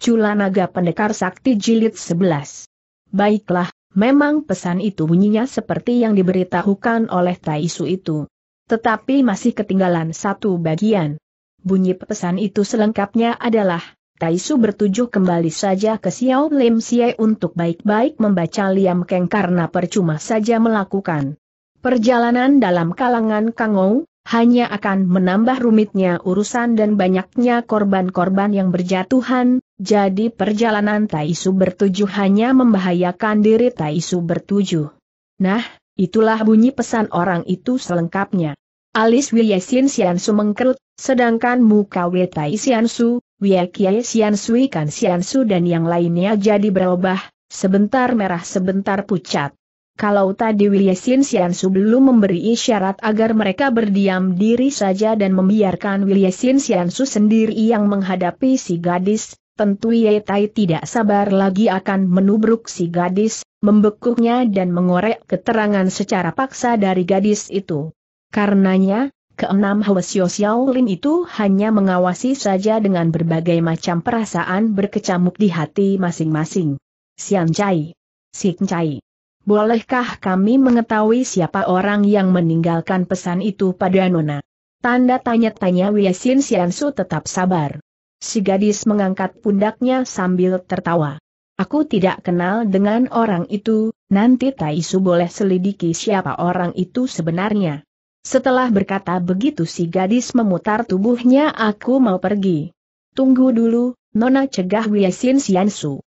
Cula Naga Pendekar Sakti Jilid 11. Baiklah, memang pesan itu bunyinya seperti yang diberitahukan oleh Taisu itu. Tetapi masih ketinggalan satu bagian. Bunyi pesan itu selengkapnya adalah, Taisu bertujuh kembali saja ke Xiao Lim Siai untuk baik-baik membaca Liam Keng karena percuma saja melakukan. Perjalanan dalam kalangan Kangou, hanya akan menambah rumitnya urusan dan banyaknya korban-korban yang berjatuhan, jadi perjalanan Taisu bertujuh hanya membahayakan diri Taisu bertujuh. Nah, itulah bunyi pesan orang itu selengkapnya. Alis William Sin Sian Su mengkerut, sedangkan muka Wei Tai Sian Su, Wye Kie Sian Su Ikan Sian Su dan yang lainnya jadi berubah, sebentar merah sebentar pucat. Kalau tadi Xian Su belum memberi isyarat agar mereka berdiam diri saja dan membiarkan Xian Su sendiri yang menghadapi si gadis, tentu Yetai tidak sabar lagi akan menubruk si gadis, membekuknya dan mengorek keterangan secara paksa dari gadis itu. Karenanya, keenam Hwasyo Xiaolin itu hanya mengawasi saja dengan berbagai macam perasaan berkecamuk di hati masing-masing. Sian Chai. Sik Chai. Bolehkah kami mengetahui siapa orang yang meninggalkan pesan itu pada Nona? Tanda tanya-tanya Wiesin Siansu tetap sabar. Si gadis mengangkat pundaknya sambil tertawa. Aku tidak kenal dengan orang itu, nanti Taisu boleh selidiki siapa orang itu sebenarnya. Setelah berkata begitu si gadis memutar tubuhnya aku mau pergi. Tunggu dulu, Nona cegah Wiesin Siansu.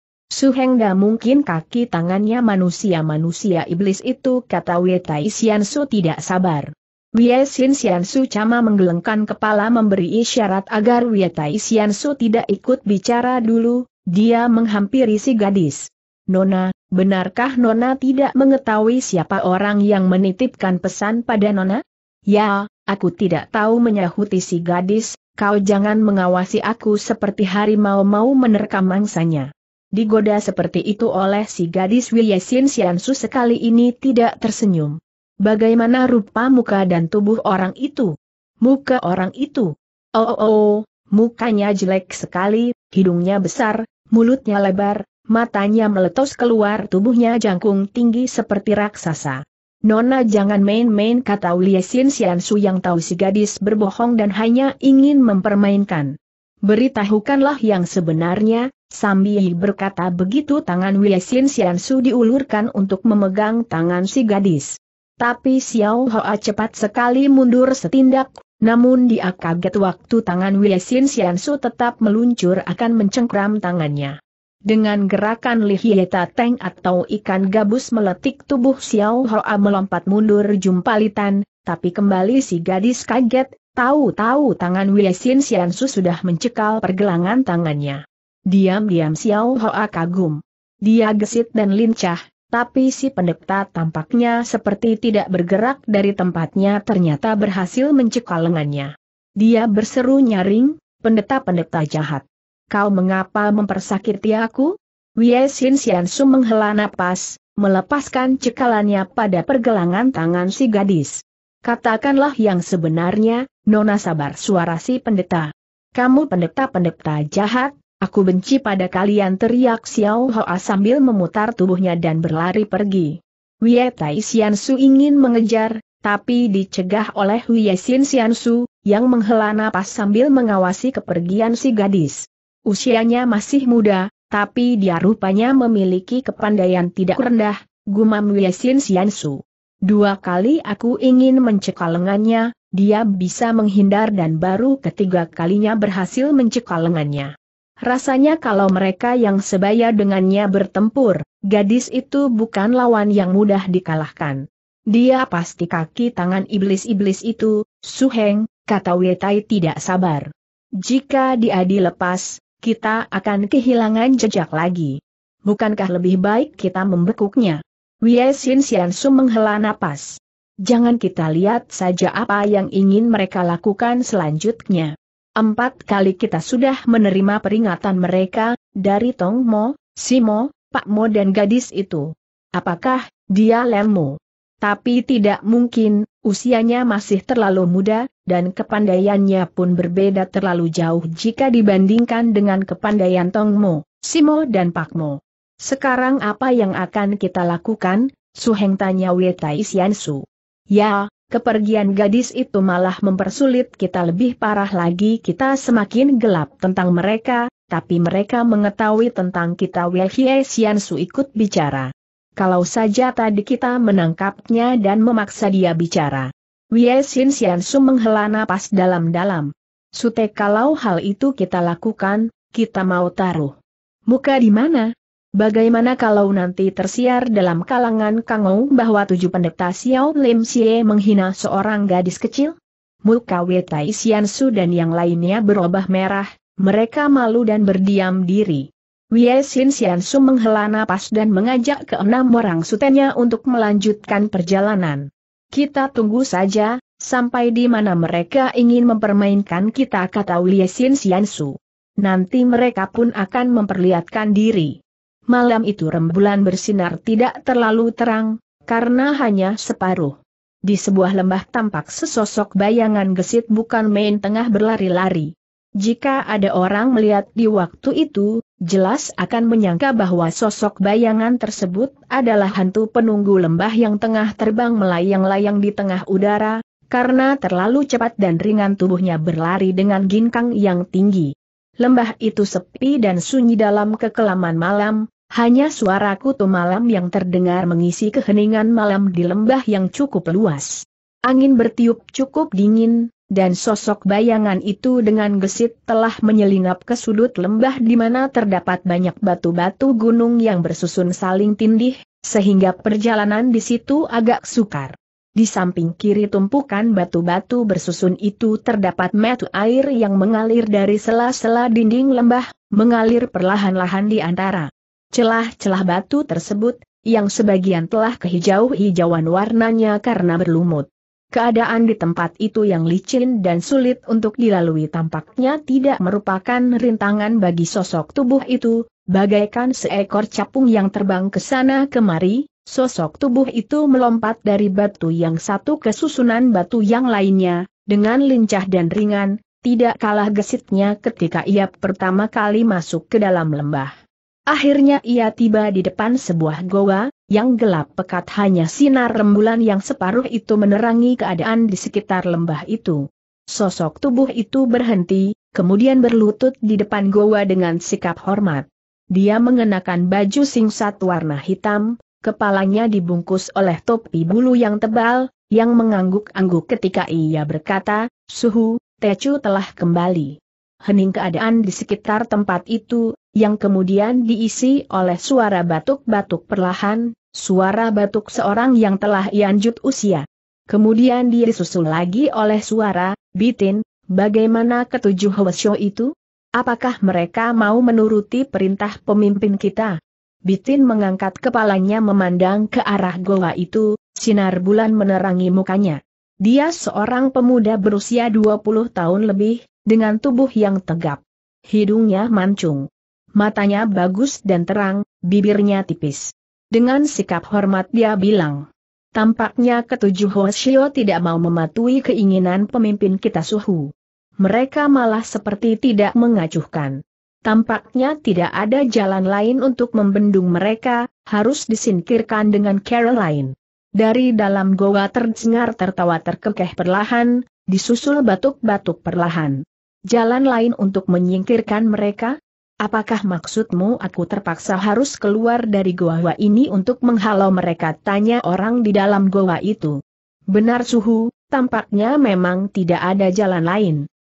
gak mungkin kaki tangannya manusia-manusia iblis itu kata Wei Tai Siansu tidak sabar. Wie Xin Xian Su Cama menggelengkan kepala memberi isyarat agar Wie Tai Xian Su tidak ikut bicara dulu, dia menghampiri si gadis. Nona, benarkah Nona tidak mengetahui siapa orang yang menitipkan pesan pada Nona? Ya, aku tidak tahu menyahuti si gadis, kau jangan mengawasi aku seperti harimau mau menerkam mangsanya. Digoda seperti itu oleh si gadis Wie Xin Xian Su sekali ini tidak tersenyum. Bagaimana rupa muka dan tubuh orang itu? Muka orang itu. Oh, oh, oh mukanya jelek sekali, hidungnya besar, mulutnya lebar, matanya meletus keluar tubuhnya jangkung tinggi seperti raksasa. Nona jangan main-main kata Ulie Sin Siansu yang tahu si gadis berbohong dan hanya ingin mempermainkan. Beritahukanlah yang sebenarnya, sambil berkata begitu tangan Ulie Sin Siansu diulurkan untuk memegang tangan si gadis. Tapi Xiao Hoa cepat sekali mundur setindak, namun dia kaget waktu tangan Wei Xin Su tetap meluncur akan mencengkram tangannya. Dengan gerakan lihieta teng atau ikan gabus meletik tubuh Xiao Hoa melompat mundur jumpalitan, tapi kembali si gadis kaget, tahu-tahu tangan Wei Xin Su sudah mencekal pergelangan tangannya. Diam-diam Xiao Hoa kagum. Dia gesit dan lincah, tapi si pendeta tampaknya seperti tidak bergerak dari tempatnya ternyata berhasil mencekal lengannya. Dia berseru nyaring, pendeta-pendeta jahat. Kau mengapa mempersakiti aku? Wei Xin Su menghela napas, melepaskan cekalannya pada pergelangan tangan si gadis. Katakanlah yang sebenarnya, Nona sabar suara si pendeta. Kamu pendeta-pendeta jahat, Aku benci pada kalian teriak Xiao Hoa sambil memutar tubuhnya dan berlari pergi. Wie Tai Xian Su ingin mengejar, tapi dicegah oleh Wie Xin Xian Su, yang menghela napas sambil mengawasi kepergian si gadis. Usianya masih muda, tapi dia rupanya memiliki kepandaian tidak rendah, gumam Wie Xin Xian Su. Dua kali aku ingin mencekal lengannya, dia bisa menghindar dan baru ketiga kalinya berhasil mencekal lengannya. Rasanya kalau mereka yang sebaya dengannya bertempur, gadis itu bukan lawan yang mudah dikalahkan. Dia pasti kaki tangan iblis-iblis itu, Suheng, kata Wetai tidak sabar. Jika dia dilepas, kita akan kehilangan jejak lagi. Bukankah lebih baik kita membekuknya? Wei Xin Xiansu menghela napas. Jangan kita lihat saja apa yang ingin mereka lakukan selanjutnya. Empat kali kita sudah menerima peringatan mereka, dari Tong Mo, Simo, Pak Mo dan gadis itu. Apakah, dia lemu? Tapi tidak mungkin, usianya masih terlalu muda, dan kepandaiannya pun berbeda terlalu jauh jika dibandingkan dengan kepandaian Tong Mo, Simo dan Pak Mo. Sekarang apa yang akan kita lakukan? Suheng tanya Wei Tai Xian Su. Ya, kepergian gadis itu malah mempersulit kita lebih parah lagi kita semakin gelap tentang mereka, tapi mereka mengetahui tentang kita Wehye Xiansu ikut bicara. Kalau saja tadi kita menangkapnya dan memaksa dia bicara. Wei Xiansu menghela napas dalam-dalam. Sute kalau hal itu kita lakukan, kita mau taruh. Muka di mana? Bagaimana kalau nanti tersiar dalam kalangan Kangou bahwa tujuh pendeta Xiao Lim Xie menghina seorang gadis kecil? Muka Wetai Su dan yang lainnya berubah merah, mereka malu dan berdiam diri. Wei Xin Xian Su menghela napas dan mengajak keenam orang sutenya untuk melanjutkan perjalanan. Kita tunggu saja, sampai di mana mereka ingin mempermainkan kita kata Wei Xin Xian Su. Nanti mereka pun akan memperlihatkan diri malam itu rembulan bersinar tidak terlalu terang, karena hanya separuh. Di sebuah lembah tampak sesosok bayangan gesit bukan main tengah berlari-lari. Jika ada orang melihat di waktu itu, jelas akan menyangka bahwa sosok bayangan tersebut adalah hantu penunggu lembah yang tengah terbang melayang-layang di tengah udara, karena terlalu cepat dan ringan tubuhnya berlari dengan ginkang yang tinggi. Lembah itu sepi dan sunyi dalam kekelaman malam, hanya suara kutu malam yang terdengar mengisi keheningan malam di lembah yang cukup luas. Angin bertiup cukup dingin, dan sosok bayangan itu dengan gesit telah menyelinap ke sudut lembah di mana terdapat banyak batu-batu gunung yang bersusun saling tindih, sehingga perjalanan di situ agak sukar. Di samping kiri tumpukan batu-batu bersusun itu terdapat metu air yang mengalir dari sela-sela dinding lembah, mengalir perlahan-lahan di antara Celah-celah batu tersebut, yang sebagian telah kehijau-hijauan warnanya karena berlumut. Keadaan di tempat itu yang licin dan sulit untuk dilalui tampaknya tidak merupakan rintangan bagi sosok tubuh itu, bagaikan seekor capung yang terbang ke sana kemari, sosok tubuh itu melompat dari batu yang satu ke susunan batu yang lainnya, dengan lincah dan ringan, tidak kalah gesitnya ketika ia pertama kali masuk ke dalam lembah. Akhirnya ia tiba di depan sebuah goa, yang gelap pekat hanya sinar rembulan yang separuh itu menerangi keadaan di sekitar lembah itu. Sosok tubuh itu berhenti, kemudian berlutut di depan goa dengan sikap hormat. Dia mengenakan baju singsat warna hitam, kepalanya dibungkus oleh topi bulu yang tebal, yang mengangguk-angguk ketika ia berkata, Suhu, Tecu telah kembali. Hening keadaan di sekitar tempat itu, yang kemudian diisi oleh suara batuk-batuk perlahan, suara batuk seorang yang telah lanjut usia. Kemudian dia disusul lagi oleh suara, Bitin, bagaimana ketujuh Hwasyo itu? Apakah mereka mau menuruti perintah pemimpin kita? Bitin mengangkat kepalanya memandang ke arah goa itu, sinar bulan menerangi mukanya. Dia seorang pemuda berusia 20 tahun lebih, dengan tubuh yang tegap. Hidungnya mancung matanya bagus dan terang, bibirnya tipis. Dengan sikap hormat dia bilang. Tampaknya ketujuh Hoshio tidak mau mematuhi keinginan pemimpin kita suhu. Mereka malah seperti tidak mengacuhkan. Tampaknya tidak ada jalan lain untuk membendung mereka, harus disingkirkan dengan cara lain. Dari dalam goa terdengar tertawa terkekeh perlahan, disusul batuk-batuk perlahan. Jalan lain untuk menyingkirkan mereka? Apakah maksudmu aku terpaksa harus keluar dari goa ini untuk menghalau mereka? Tanya orang di dalam goa itu. Benar suhu, tampaknya memang tidak ada jalan lain.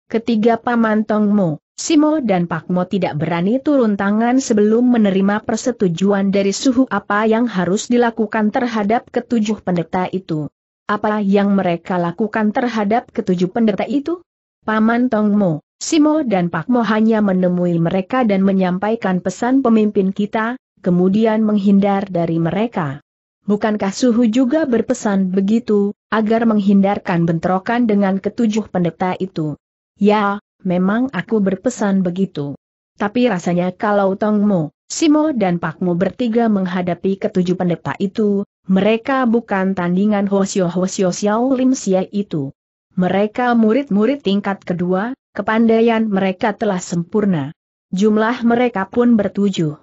Ketiga paman Tongmo, Simo dan Pakmo tidak berani turun tangan sebelum menerima persetujuan dari suhu apa yang harus dilakukan terhadap ketujuh pendeta itu. Apa yang mereka lakukan terhadap ketujuh pendeta itu? Paman Tongmo, Simo dan Pak Mo hanya menemui mereka dan menyampaikan pesan pemimpin kita, kemudian menghindar dari mereka. Bukankah Suhu juga berpesan begitu, agar menghindarkan bentrokan dengan ketujuh pendeta itu? Ya, memang aku berpesan begitu. Tapi rasanya kalau Mo, Simo dan Pak Mo bertiga menghadapi ketujuh pendeta itu, mereka bukan tandingan Hosyo Hosyo Xiao Lim Sia itu. Mereka murid-murid tingkat kedua, Kepandaian mereka telah sempurna. Jumlah mereka pun bertujuh.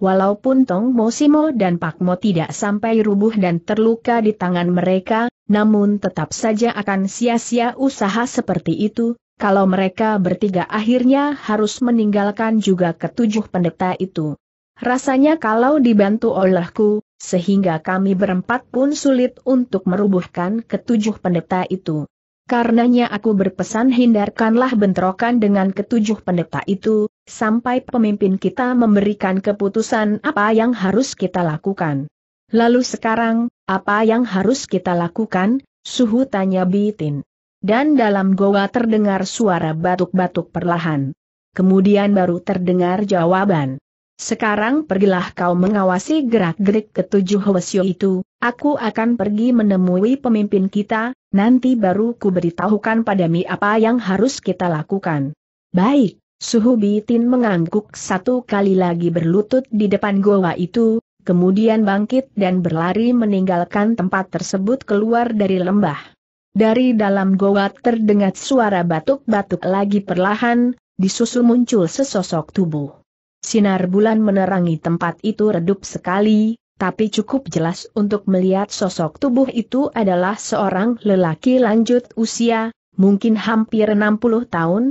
Walaupun Tong Mo Simo dan Pak Mo tidak sampai rubuh dan terluka di tangan mereka, namun tetap saja akan sia-sia usaha seperti itu, kalau mereka bertiga akhirnya harus meninggalkan juga ketujuh pendeta itu. Rasanya kalau dibantu olehku, sehingga kami berempat pun sulit untuk merubuhkan ketujuh pendeta itu. Karenanya aku berpesan hindarkanlah bentrokan dengan ketujuh pendeta itu, sampai pemimpin kita memberikan keputusan apa yang harus kita lakukan. Lalu sekarang, apa yang harus kita lakukan? Suhu tanya Bitin. Dan dalam goa terdengar suara batuk-batuk perlahan. Kemudian baru terdengar jawaban. Sekarang pergilah kau mengawasi gerak-gerik ketujuh Hwasyo itu, aku akan pergi menemui pemimpin kita, Nanti baru ku beritahukan padami apa yang harus kita lakukan. Baik, Suhu Bitin mengangguk satu kali lagi berlutut di depan goa itu, kemudian bangkit dan berlari meninggalkan tempat tersebut keluar dari lembah. Dari dalam goa terdengar suara batuk-batuk lagi perlahan, disusul muncul sesosok tubuh. Sinar bulan menerangi tempat itu redup sekali, tapi cukup jelas untuk melihat sosok tubuh itu adalah seorang lelaki lanjut usia, mungkin hampir 60 tahun.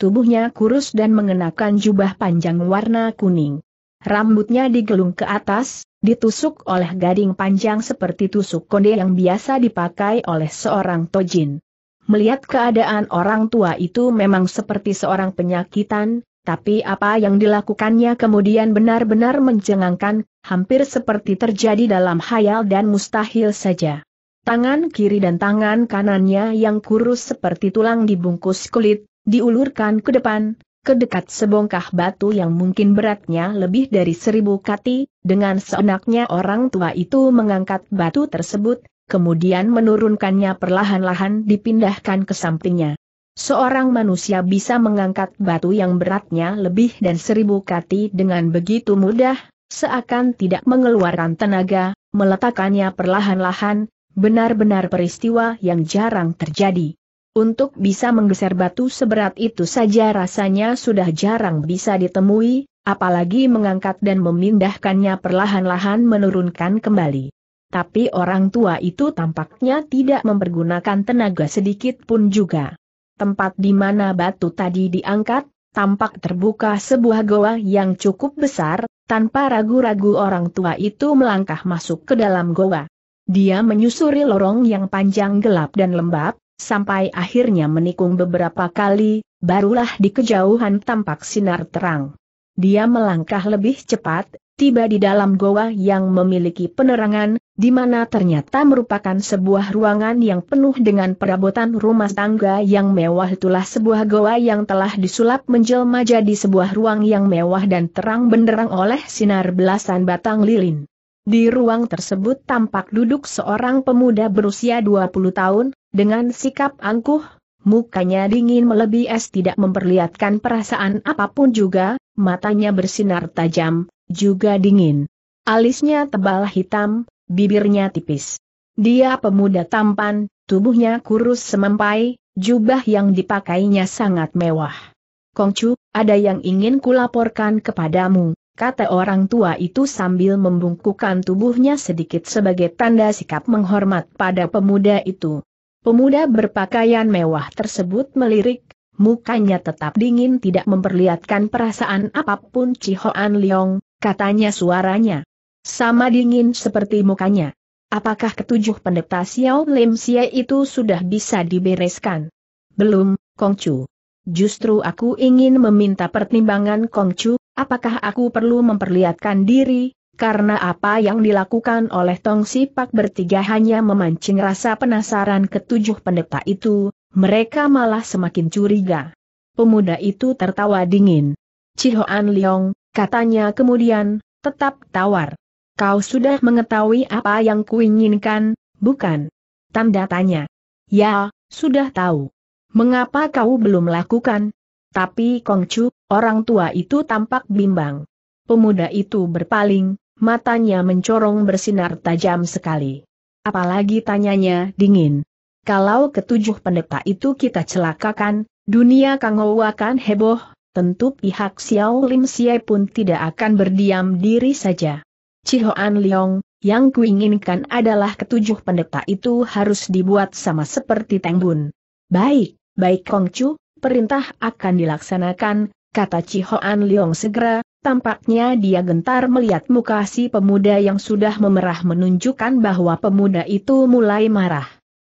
Tubuhnya kurus dan mengenakan jubah panjang warna kuning. Rambutnya digelung ke atas, ditusuk oleh gading panjang seperti tusuk konde yang biasa dipakai oleh seorang tojin. Melihat keadaan orang tua itu memang seperti seorang penyakitan, tapi apa yang dilakukannya kemudian benar-benar mencengangkan, hampir seperti terjadi dalam hayal dan mustahil saja. Tangan kiri dan tangan kanannya yang kurus seperti tulang dibungkus kulit, diulurkan ke depan, ke dekat sebongkah batu yang mungkin beratnya lebih dari seribu kati, dengan seenaknya orang tua itu mengangkat batu tersebut, kemudian menurunkannya perlahan-lahan dipindahkan ke sampingnya. Seorang manusia bisa mengangkat batu yang beratnya lebih dan seribu kati dengan begitu mudah, seakan tidak mengeluarkan tenaga, meletakkannya perlahan-lahan, benar-benar peristiwa yang jarang terjadi. Untuk bisa menggeser batu seberat itu saja rasanya sudah jarang bisa ditemui, apalagi mengangkat dan memindahkannya perlahan-lahan menurunkan kembali. Tapi orang tua itu tampaknya tidak mempergunakan tenaga sedikit pun juga tempat di mana batu tadi diangkat, tampak terbuka sebuah goa yang cukup besar, tanpa ragu-ragu orang tua itu melangkah masuk ke dalam goa. Dia menyusuri lorong yang panjang gelap dan lembab, sampai akhirnya menikung beberapa kali, barulah di kejauhan tampak sinar terang. Dia melangkah lebih cepat, tiba di dalam goa yang memiliki penerangan, di mana ternyata merupakan sebuah ruangan yang penuh dengan perabotan rumah tangga yang mewah itulah sebuah goa yang telah disulap menjelma jadi sebuah ruang yang mewah dan terang benderang oleh sinar belasan batang lilin. Di ruang tersebut tampak duduk seorang pemuda berusia 20 tahun, dengan sikap angkuh, mukanya dingin melebihi es tidak memperlihatkan perasaan apapun juga, matanya bersinar tajam, juga dingin. Alisnya tebal hitam, bibirnya tipis. Dia pemuda tampan, tubuhnya kurus semampai, jubah yang dipakainya sangat mewah. Kongcu, ada yang ingin kulaporkan kepadamu, kata orang tua itu sambil membungkukan tubuhnya sedikit sebagai tanda sikap menghormat pada pemuda itu. Pemuda berpakaian mewah tersebut melirik, mukanya tetap dingin tidak memperlihatkan perasaan apapun Cihoan Liong, katanya suaranya. Sama dingin seperti mukanya. Apakah ketujuh pendeta Xiao Lim Xie itu sudah bisa dibereskan? Belum, Kong Chu. Justru aku ingin meminta pertimbangan Kong Chu. apakah aku perlu memperlihatkan diri, karena apa yang dilakukan oleh Tong Sipak bertiga hanya memancing rasa penasaran ketujuh pendeta itu, mereka malah semakin curiga. Pemuda itu tertawa dingin. Cihoan Liong, Katanya kemudian, tetap tawar. Kau sudah mengetahui apa yang kuinginkan, bukan? Tanda tanya. Ya, sudah tahu. Mengapa kau belum lakukan? Tapi Kongcu, orang tua itu tampak bimbang. Pemuda itu berpaling, matanya mencorong bersinar tajam sekali. Apalagi tanyanya dingin. Kalau ketujuh pendeta itu kita celakakan, dunia Kangou akan heboh, tentu pihak Xiao Lim Siai pun tidak akan berdiam diri saja. Cihoan Liong, yang kuinginkan adalah ketujuh pendeta itu harus dibuat sama seperti Teng Bun. Baik, baik Kong Chu, perintah akan dilaksanakan, kata Cihoan Liong segera, tampaknya dia gentar melihat muka si pemuda yang sudah memerah menunjukkan bahwa pemuda itu mulai marah.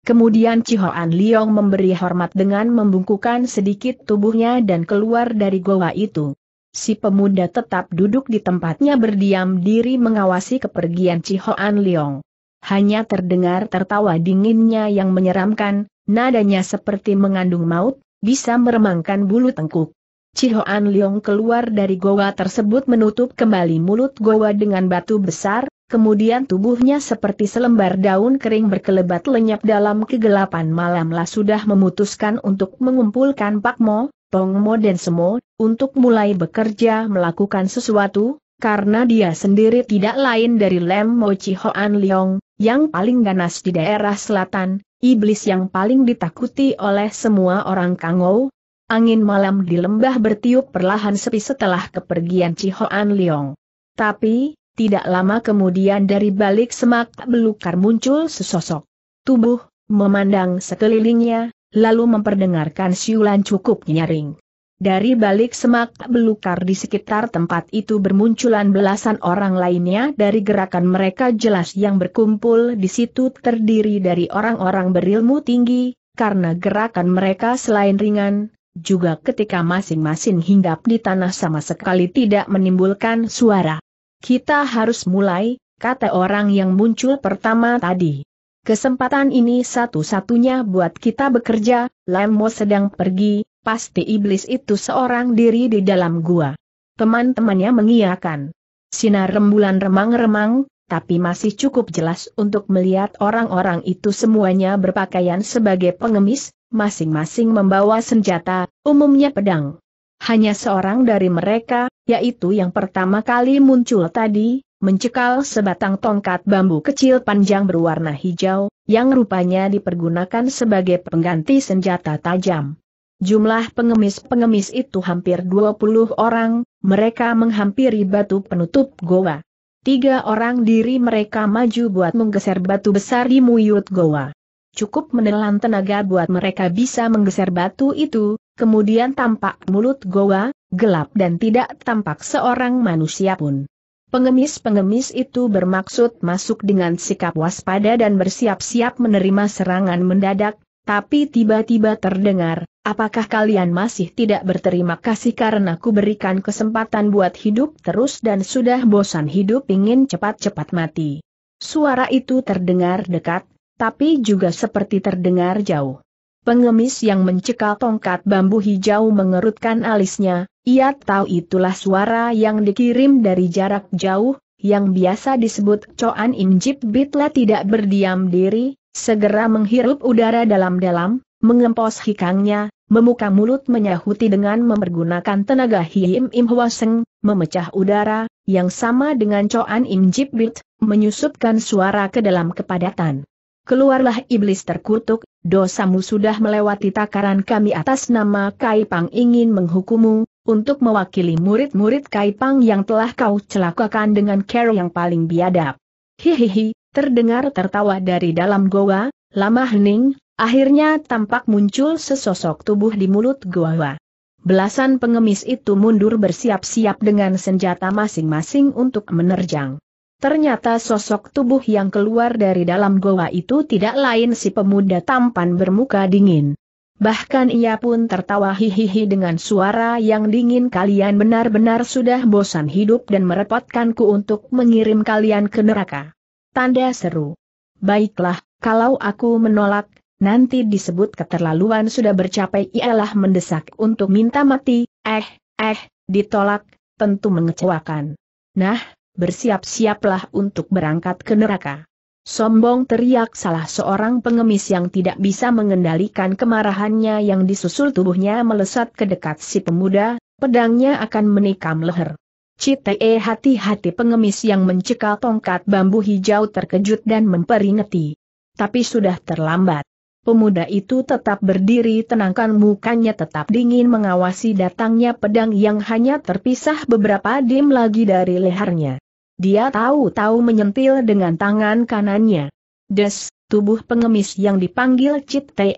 Kemudian Cihoan Liong memberi hormat dengan membungkukan sedikit tubuhnya dan keluar dari goa itu. Si pemuda tetap duduk di tempatnya berdiam diri mengawasi kepergian Cihoan Liong. Hanya terdengar tertawa dinginnya yang menyeramkan, nadanya seperti mengandung maut, bisa meremangkan bulu tengkuk. Cihoan Liong keluar dari goa tersebut menutup kembali mulut goa dengan batu besar, kemudian tubuhnya seperti selembar daun kering berkelebat lenyap dalam kegelapan malamlah sudah memutuskan untuk mengumpulkan Pak Mo, Tong Mo dan Semo, untuk mulai bekerja melakukan sesuatu, karena dia sendiri tidak lain dari Lem Chi Hoan Leong, yang paling ganas di daerah selatan, iblis yang paling ditakuti oleh semua orang Kangou. Angin malam di lembah bertiup perlahan sepi setelah kepergian Chi Hoan Leong. Tapi, tidak lama kemudian dari balik semak belukar muncul sesosok. Tubuh, memandang sekelilingnya, lalu memperdengarkan siulan cukup nyaring. Dari balik semak belukar di sekitar tempat itu bermunculan belasan orang lainnya dari gerakan mereka jelas yang berkumpul di situ terdiri dari orang-orang berilmu tinggi, karena gerakan mereka selain ringan, juga ketika masing-masing hinggap di tanah sama sekali tidak menimbulkan suara. Kita harus mulai, kata orang yang muncul pertama tadi. Kesempatan ini satu-satunya buat kita bekerja, Lemmo sedang pergi, pasti iblis itu seorang diri di dalam gua. Teman-temannya mengiyakan. Sinar rembulan remang-remang, tapi masih cukup jelas untuk melihat orang-orang itu semuanya berpakaian sebagai pengemis, masing-masing membawa senjata, umumnya pedang. Hanya seorang dari mereka, yaitu yang pertama kali muncul tadi, mencekal sebatang tongkat bambu kecil panjang berwarna hijau, yang rupanya dipergunakan sebagai pengganti senjata tajam. Jumlah pengemis-pengemis itu hampir 20 orang, mereka menghampiri batu penutup goa. Tiga orang diri mereka maju buat menggeser batu besar di muyut goa. Cukup menelan tenaga buat mereka bisa menggeser batu itu, kemudian tampak mulut goa, gelap dan tidak tampak seorang manusia pun. Pengemis-pengemis itu bermaksud masuk dengan sikap waspada dan bersiap-siap menerima serangan mendadak, tapi tiba-tiba terdengar, apakah kalian masih tidak berterima kasih karena ku berikan kesempatan buat hidup terus dan sudah bosan hidup ingin cepat-cepat mati. Suara itu terdengar dekat, tapi juga seperti terdengar jauh. Pengemis yang mencekal tongkat bambu hijau mengerutkan alisnya, ia tahu itulah suara yang dikirim dari jarak jauh, yang biasa disebut Coan Injip Bitla tidak berdiam diri, segera menghirup udara dalam-dalam, mengempos hikangnya, memuka mulut menyahuti dengan mempergunakan tenaga Him Im Hwaseng, memecah udara, yang sama dengan Coan Im Bit, menyusupkan suara ke dalam kepadatan keluarlah iblis terkutuk, dosamu sudah melewati takaran kami atas nama Kaipang ingin menghukummu, untuk mewakili murid-murid Kaipang yang telah kau celakakan dengan cara yang paling biadab. Hihihi, terdengar tertawa dari dalam goa, lama hening, akhirnya tampak muncul sesosok tubuh di mulut goa. Belasan pengemis itu mundur bersiap-siap dengan senjata masing-masing untuk menerjang. Ternyata sosok tubuh yang keluar dari dalam goa itu tidak lain si pemuda tampan bermuka dingin. Bahkan ia pun tertawa hihihi dengan suara yang dingin kalian benar-benar sudah bosan hidup dan merepotkanku untuk mengirim kalian ke neraka. Tanda seru. Baiklah, kalau aku menolak, nanti disebut keterlaluan sudah bercapai ialah mendesak untuk minta mati, eh, eh, ditolak, tentu mengecewakan. Nah, bersiap-siaplah untuk berangkat ke neraka. Sombong teriak salah seorang pengemis yang tidak bisa mengendalikan kemarahannya yang disusul tubuhnya melesat ke dekat si pemuda, pedangnya akan menikam leher. Cite hati-hati pengemis yang mencekal tongkat bambu hijau terkejut dan memperingati. Tapi sudah terlambat. Pemuda itu tetap berdiri tenangkan mukanya tetap dingin mengawasi datangnya pedang yang hanya terpisah beberapa dim lagi dari lehernya. Dia tahu-tahu menyentil dengan tangan kanannya. Des, tubuh pengemis yang dipanggil Cit Te,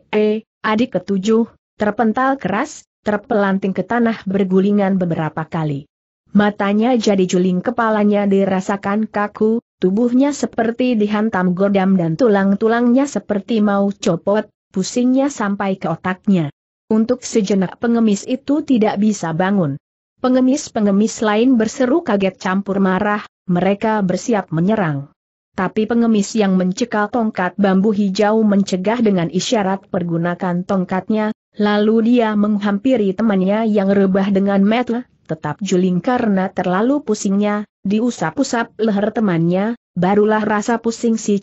adik ketujuh, terpental keras, terpelanting ke tanah bergulingan beberapa kali. Matanya jadi juling kepalanya dirasakan kaku, tubuhnya seperti dihantam godam dan tulang-tulangnya seperti mau copot, pusingnya sampai ke otaknya. Untuk sejenak pengemis itu tidak bisa bangun. Pengemis-pengemis lain berseru kaget campur marah, mereka bersiap menyerang. Tapi pengemis yang mencekal tongkat bambu hijau mencegah dengan isyarat pergunakan tongkatnya, lalu dia menghampiri temannya yang rebah dengan metel, tetap juling karena terlalu pusingnya, diusap-usap leher temannya, barulah rasa pusing si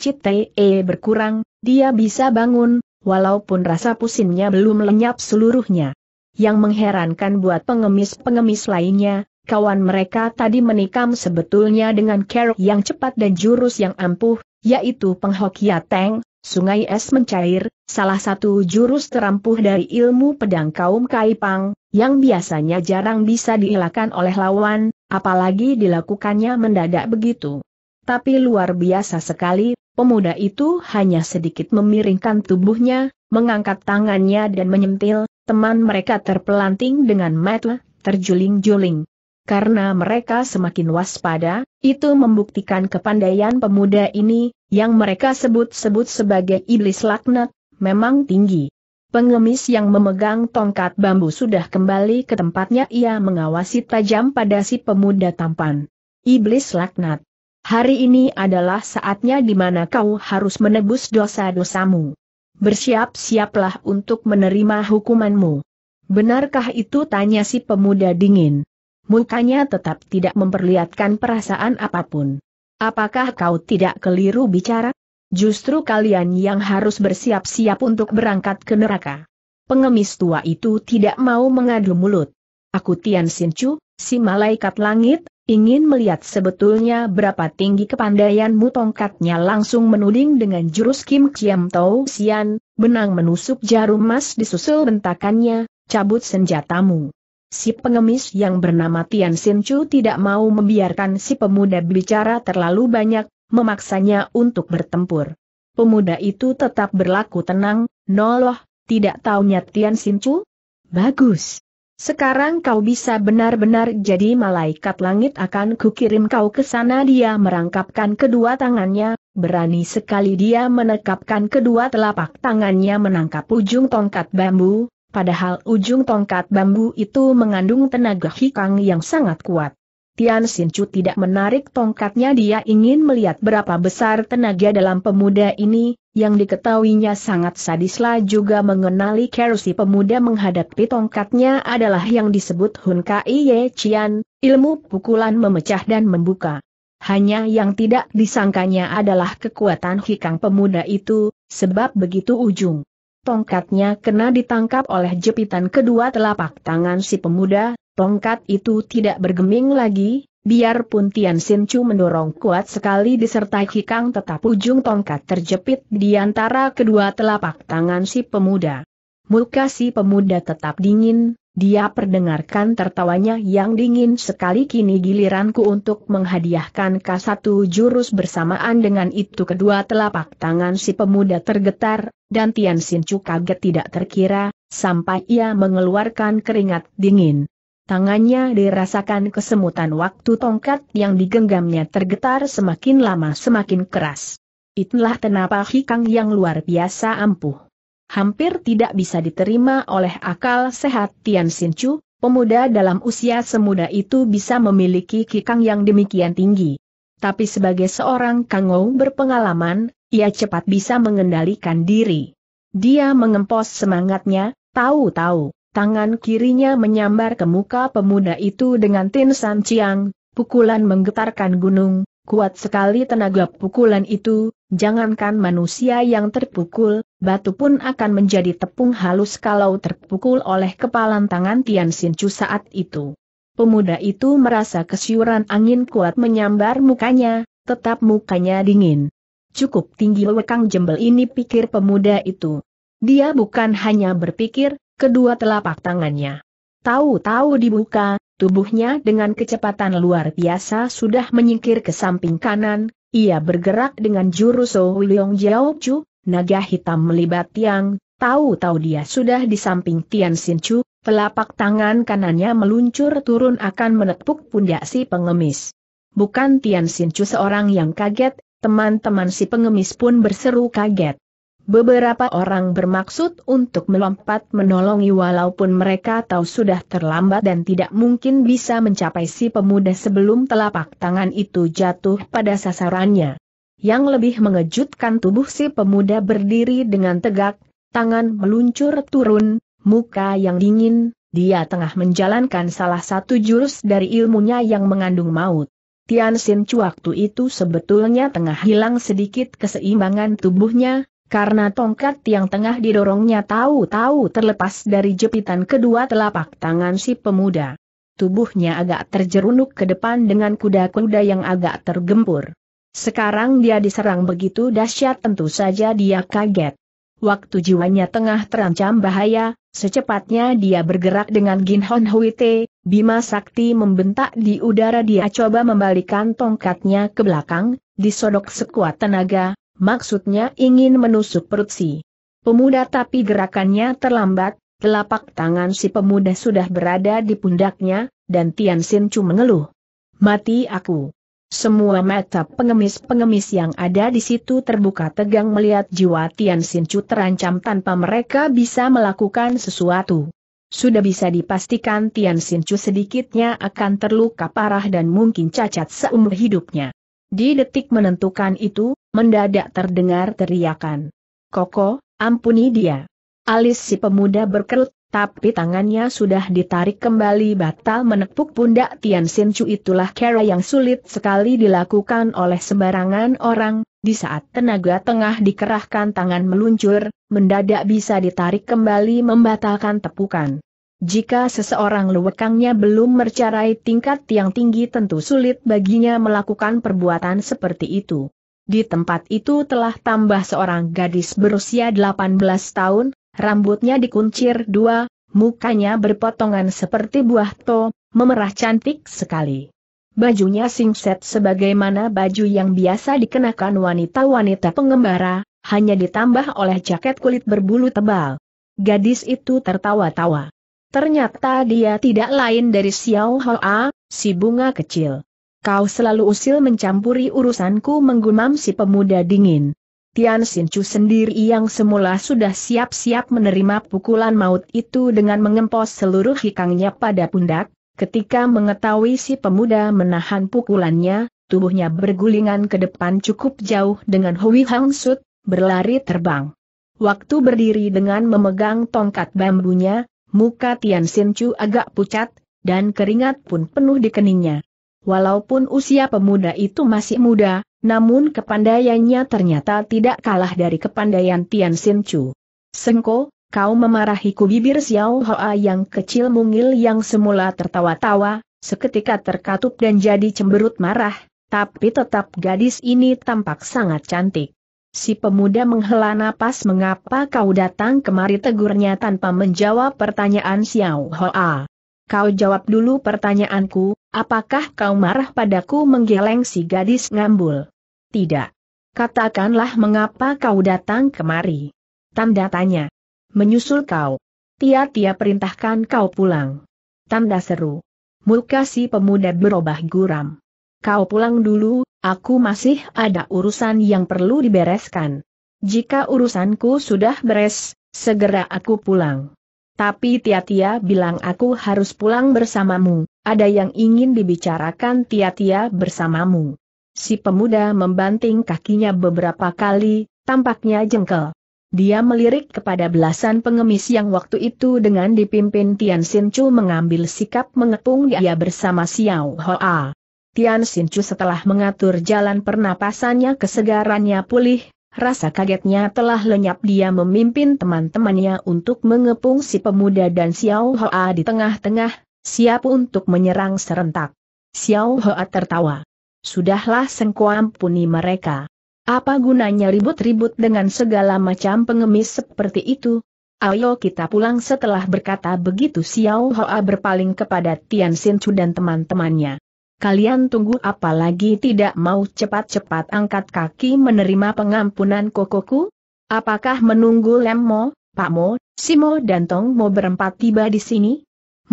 E berkurang, dia bisa bangun, walaupun rasa pusingnya belum lenyap seluruhnya yang mengherankan buat pengemis-pengemis lainnya, kawan mereka tadi menikam sebetulnya dengan keruk yang cepat dan jurus yang ampuh, yaitu penghokia teng, sungai es mencair, salah satu jurus terampuh dari ilmu pedang kaum Kaipang, yang biasanya jarang bisa dielakkan oleh lawan, apalagi dilakukannya mendadak begitu. Tapi luar biasa sekali, pemuda itu hanya sedikit memiringkan tubuhnya, mengangkat tangannya dan menyentil, Teman mereka terpelanting dengan mata, terjuling-juling. Karena mereka semakin waspada, itu membuktikan kepandaian pemuda ini, yang mereka sebut-sebut sebagai iblis laknat, memang tinggi. Pengemis yang memegang tongkat bambu sudah kembali ke tempatnya ia mengawasi tajam pada si pemuda tampan. Iblis laknat. Hari ini adalah saatnya di mana kau harus menebus dosa-dosamu bersiap-siaplah untuk menerima hukumanmu. Benarkah itu tanya si pemuda dingin? Mukanya tetap tidak memperlihatkan perasaan apapun. Apakah kau tidak keliru bicara? Justru kalian yang harus bersiap-siap untuk berangkat ke neraka. Pengemis tua itu tidak mau mengadu mulut. Aku Tian Sinchu, si malaikat langit, Ingin melihat sebetulnya berapa tinggi kepandaianmu tongkatnya langsung menuding dengan jurus Kim Chiam Tau Sian, benang menusuk jarum emas disusul bentakannya, cabut senjatamu. Si pengemis yang bernama Tian Sin Chu tidak mau membiarkan si pemuda bicara terlalu banyak, memaksanya untuk bertempur. Pemuda itu tetap berlaku tenang, noloh, tidak taunya Tian Sin Chu? Bagus. Sekarang kau bisa benar-benar jadi malaikat langit akan kukirim kau ke sana dia merangkapkan kedua tangannya, berani sekali dia menekapkan kedua telapak tangannya menangkap ujung tongkat bambu, padahal ujung tongkat bambu itu mengandung tenaga hikang yang sangat kuat. Tian Sinchu tidak menarik tongkatnya dia ingin melihat berapa besar tenaga dalam pemuda ini, yang diketahuinya sangat sadislah juga mengenali kerusi pemuda menghadapi tongkatnya adalah yang disebut Hun Kai Ye Chian, ilmu pukulan memecah dan membuka. Hanya yang tidak disangkanya adalah kekuatan hikang pemuda itu, sebab begitu ujung. Tongkatnya kena ditangkap oleh jepitan kedua telapak tangan si pemuda, tongkat itu tidak bergeming lagi, Biarpun Tian Sin Chu mendorong kuat sekali disertai hikang tetap ujung tongkat terjepit di antara kedua telapak tangan si pemuda. Muka si pemuda tetap dingin, dia perdengarkan tertawanya yang dingin sekali kini giliranku untuk menghadiahkan K1 jurus bersamaan dengan itu kedua telapak tangan si pemuda tergetar, dan Tian Sin Chu kaget tidak terkira, sampai ia mengeluarkan keringat dingin. Tangannya dirasakan kesemutan waktu tongkat yang digenggamnya tergetar semakin lama semakin keras. Itulah kenapa hikang yang luar biasa ampuh. Hampir tidak bisa diterima oleh akal sehat Tian Sinchu, pemuda dalam usia semuda itu bisa memiliki hikang yang demikian tinggi. Tapi sebagai seorang kangou berpengalaman, ia cepat bisa mengendalikan diri. Dia mengempos semangatnya, tahu-tahu Tangan kirinya menyambar ke muka pemuda itu dengan Tin San ciang, pukulan menggetarkan gunung, kuat sekali tenaga pukulan itu, jangankan manusia yang terpukul, batu pun akan menjadi tepung halus kalau terpukul oleh kepalan tangan Tian Sin Chu saat itu. Pemuda itu merasa kesiuran angin kuat menyambar mukanya, tetap mukanya dingin. Cukup tinggi lekang jembel ini pikir pemuda itu. Dia bukan hanya berpikir, kedua telapak tangannya. Tahu-tahu dibuka, tubuhnya dengan kecepatan luar biasa sudah menyingkir ke samping kanan, ia bergerak dengan jurus So Wiliong Jiao Chu, naga hitam melibat tiang, tahu-tahu dia sudah di samping Tian Sin Chu, telapak tangan kanannya meluncur turun akan menepuk pundak si pengemis. Bukan Tian Sin Chu seorang yang kaget, teman-teman si pengemis pun berseru kaget. Beberapa orang bermaksud untuk melompat menolongi walaupun mereka tahu sudah terlambat dan tidak mungkin bisa mencapai si pemuda sebelum telapak tangan itu jatuh pada sasarannya. Yang lebih mengejutkan tubuh si pemuda berdiri dengan tegak, tangan meluncur turun, muka yang dingin, dia tengah menjalankan salah satu jurus dari ilmunya yang mengandung maut. Tian Sin waktu itu sebetulnya tengah hilang sedikit keseimbangan tubuhnya, karena tongkat yang tengah didorongnya tahu-tahu terlepas dari jepitan kedua telapak tangan si pemuda. Tubuhnya agak terjerunuk ke depan dengan kuda-kuda yang agak tergempur. Sekarang dia diserang begitu dahsyat tentu saja dia kaget. Waktu jiwanya tengah terancam bahaya, secepatnya dia bergerak dengan Ginhon Huite, Bima Sakti membentak di udara dia coba membalikan tongkatnya ke belakang, disodok sekuat tenaga, Maksudnya ingin menusuk perut si pemuda tapi gerakannya terlambat, telapak tangan si pemuda sudah berada di pundaknya, dan Tian Sin Chu mengeluh. Mati aku. Semua mata pengemis-pengemis yang ada di situ terbuka tegang melihat jiwa Tian Sin Chu terancam tanpa mereka bisa melakukan sesuatu. Sudah bisa dipastikan Tian Sin Chu sedikitnya akan terluka parah dan mungkin cacat seumur hidupnya. Di detik menentukan itu, mendadak terdengar teriakan. Koko, ampuni dia. Alis si pemuda berkerut, tapi tangannya sudah ditarik kembali batal menepuk pundak Tian Sin Chu itulah cara yang sulit sekali dilakukan oleh sembarangan orang, di saat tenaga tengah dikerahkan tangan meluncur, mendadak bisa ditarik kembali membatalkan tepukan. Jika seseorang lewekangnya belum mercarai tingkat yang tinggi tentu sulit baginya melakukan perbuatan seperti itu. Di tempat itu telah tambah seorang gadis berusia 18 tahun, rambutnya dikuncir dua, mukanya berpotongan seperti buah to, memerah cantik sekali. Bajunya singset sebagaimana baju yang biasa dikenakan wanita-wanita pengembara, hanya ditambah oleh jaket kulit berbulu tebal. Gadis itu tertawa-tawa. Ternyata dia tidak lain dari Xiao Hoa, si bunga kecil. Kau selalu usil mencampuri urusanku menggumam si pemuda dingin. Tian Sinchu sendiri yang semula sudah siap-siap menerima pukulan maut itu dengan mengempos seluruh hikangnya pada pundak, ketika mengetahui si pemuda menahan pukulannya, tubuhnya bergulingan ke depan cukup jauh dengan Hui Hang Sut, berlari terbang. Waktu berdiri dengan memegang tongkat bambunya, Muka Tian Sin Chu agak pucat, dan keringat pun penuh di keningnya. Walaupun usia pemuda itu masih muda, namun kepandaiannya ternyata tidak kalah dari kepandaian Tian Sin Chu. Sengko, kau memarahiku bibir Xiao Hoa yang kecil mungil yang semula tertawa-tawa, seketika terkatup dan jadi cemberut marah, tapi tetap gadis ini tampak sangat cantik. Si pemuda menghela napas mengapa kau datang kemari tegurnya tanpa menjawab pertanyaan Xiao Hoa. Kau jawab dulu pertanyaanku, apakah kau marah padaku menggeleng si gadis ngambul? Tidak. Katakanlah mengapa kau datang kemari. Tanda tanya. Menyusul kau. Tia-tia perintahkan kau pulang. Tanda seru. Muka si pemuda berubah guram. Kau pulang dulu, aku masih ada urusan yang perlu dibereskan. Jika urusanku sudah beres, segera aku pulang. Tapi Tia-Tia bilang aku harus pulang bersamamu, ada yang ingin dibicarakan Tia-Tia bersamamu. Si pemuda membanting kakinya beberapa kali, tampaknya jengkel. Dia melirik kepada belasan pengemis yang waktu itu dengan dipimpin Tian Sin Chu mengambil sikap mengepung dia bersama Xiao Hoa. Tian Chu setelah mengatur jalan pernapasannya kesegarannya pulih, rasa kagetnya telah lenyap dia memimpin teman-temannya untuk mengepung si pemuda dan Xiao Hoa di tengah-tengah, siap untuk menyerang serentak. Xiao Hoa tertawa. Sudahlah sengkuan puni mereka. Apa gunanya ribut-ribut dengan segala macam pengemis seperti itu? Ayo kita pulang setelah berkata begitu Xiao Hoa berpaling kepada Tian Chu dan teman-temannya kalian tunggu apalagi tidak mau cepat-cepat angkat kaki menerima pengampunan kokoku? Apakah menunggu Lemmo, Pakmo, Simo dan Tongmo berempat tiba di sini?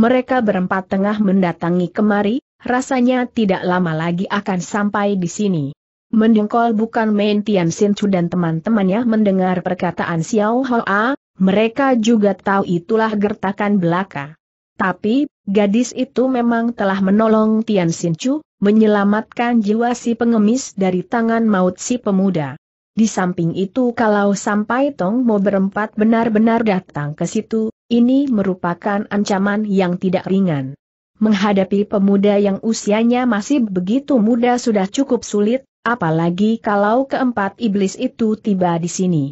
Mereka berempat tengah mendatangi kemari, rasanya tidak lama lagi akan sampai di sini. Mendengkol bukan main Tian Sin Chu dan teman-temannya mendengar perkataan Xiao Hoa, mereka juga tahu itulah gertakan belaka. Tapi, gadis itu memang telah menolong Tian Sinchu, menyelamatkan jiwa si pengemis dari tangan maut si pemuda. Di samping itu kalau sampai Tong Mo berempat benar-benar datang ke situ, ini merupakan ancaman yang tidak ringan. Menghadapi pemuda yang usianya masih begitu muda sudah cukup sulit, apalagi kalau keempat iblis itu tiba di sini.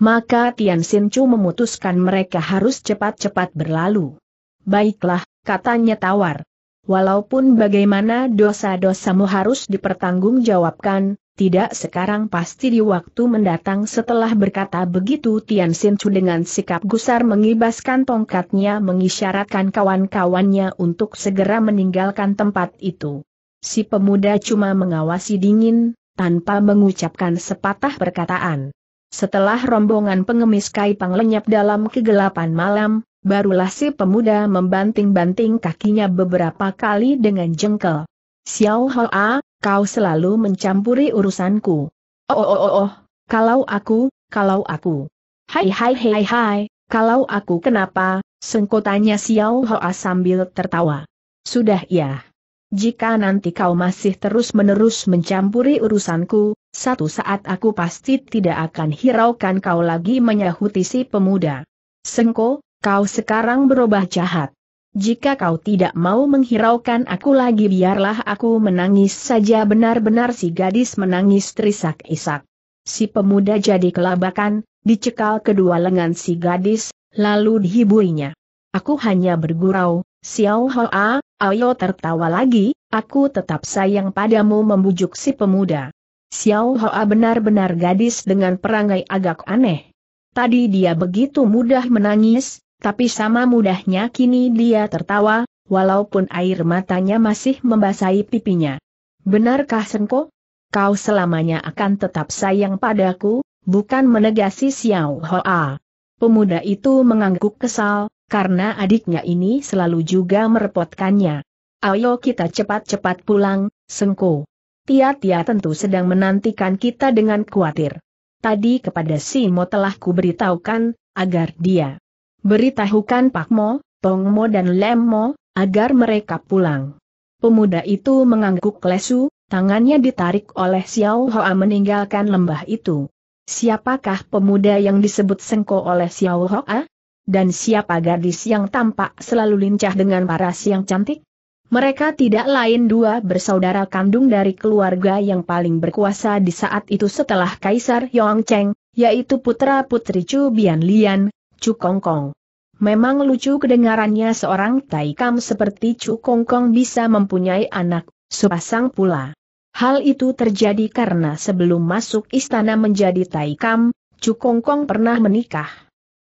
Maka Tian Sinchu memutuskan mereka harus cepat-cepat berlalu. Baiklah, katanya tawar. Walaupun bagaimana dosa-dosamu harus dipertanggungjawabkan, tidak sekarang pasti di waktu mendatang setelah berkata begitu Tian Sin Chu dengan sikap gusar mengibaskan tongkatnya mengisyaratkan kawan-kawannya untuk segera meninggalkan tempat itu. Si pemuda cuma mengawasi dingin, tanpa mengucapkan sepatah perkataan. Setelah rombongan pengemis kai pang lenyap dalam kegelapan malam, barulah si pemuda membanting-banting kakinya beberapa kali dengan jengkel. Xiao Hoa, kau selalu mencampuri urusanku. Oh oh oh oh, kalau aku, kalau aku. Hai hai hai hai, kalau aku kenapa, sengkotanya Xiao Hoa sambil tertawa. Sudah ya. Jika nanti kau masih terus-menerus mencampuri urusanku, satu saat aku pasti tidak akan hiraukan kau lagi menyahuti si pemuda. Sengko, Kau sekarang berubah jahat. Jika kau tidak mau menghiraukan aku lagi biarlah aku menangis saja benar-benar si gadis menangis terisak-isak. Si pemuda jadi kelabakan, dicekal kedua lengan si gadis, lalu dihibuinya. Aku hanya bergurau, Xiao Hoa, ayo tertawa lagi, aku tetap sayang padamu membujuk si pemuda. Xiao Hoa benar-benar gadis dengan perangai agak aneh. Tadi dia begitu mudah menangis, tapi sama mudahnya kini dia tertawa, walaupun air matanya masih membasahi pipinya. Benarkah Senko? Kau selamanya akan tetap sayang padaku, bukan menegasi Xiao Hoa. Pemuda itu mengangguk kesal, karena adiknya ini selalu juga merepotkannya. Ayo kita cepat-cepat pulang, Senko. Tia-tia tentu sedang menantikan kita dengan khawatir. Tadi kepada Simo telah kuberitahukan, agar dia Beritahukan Pak Mo, Tong Mo dan Lem Mo, agar mereka pulang. Pemuda itu mengangguk lesu, tangannya ditarik oleh Xiao Hoa meninggalkan lembah itu. Siapakah pemuda yang disebut Sengko oleh Xiao Hoa? Dan siapa gadis yang tampak selalu lincah dengan paras yang cantik? Mereka tidak lain dua bersaudara kandung dari keluarga yang paling berkuasa di saat itu setelah Kaisar Yongcheng, yaitu putra-putri Chu Bian Lian, Cukongkong. Memang lucu kedengarannya seorang taikam seperti Cukongkong bisa mempunyai anak, sepasang pula. Hal itu terjadi karena sebelum masuk istana menjadi taikam, Cukongkong pernah menikah.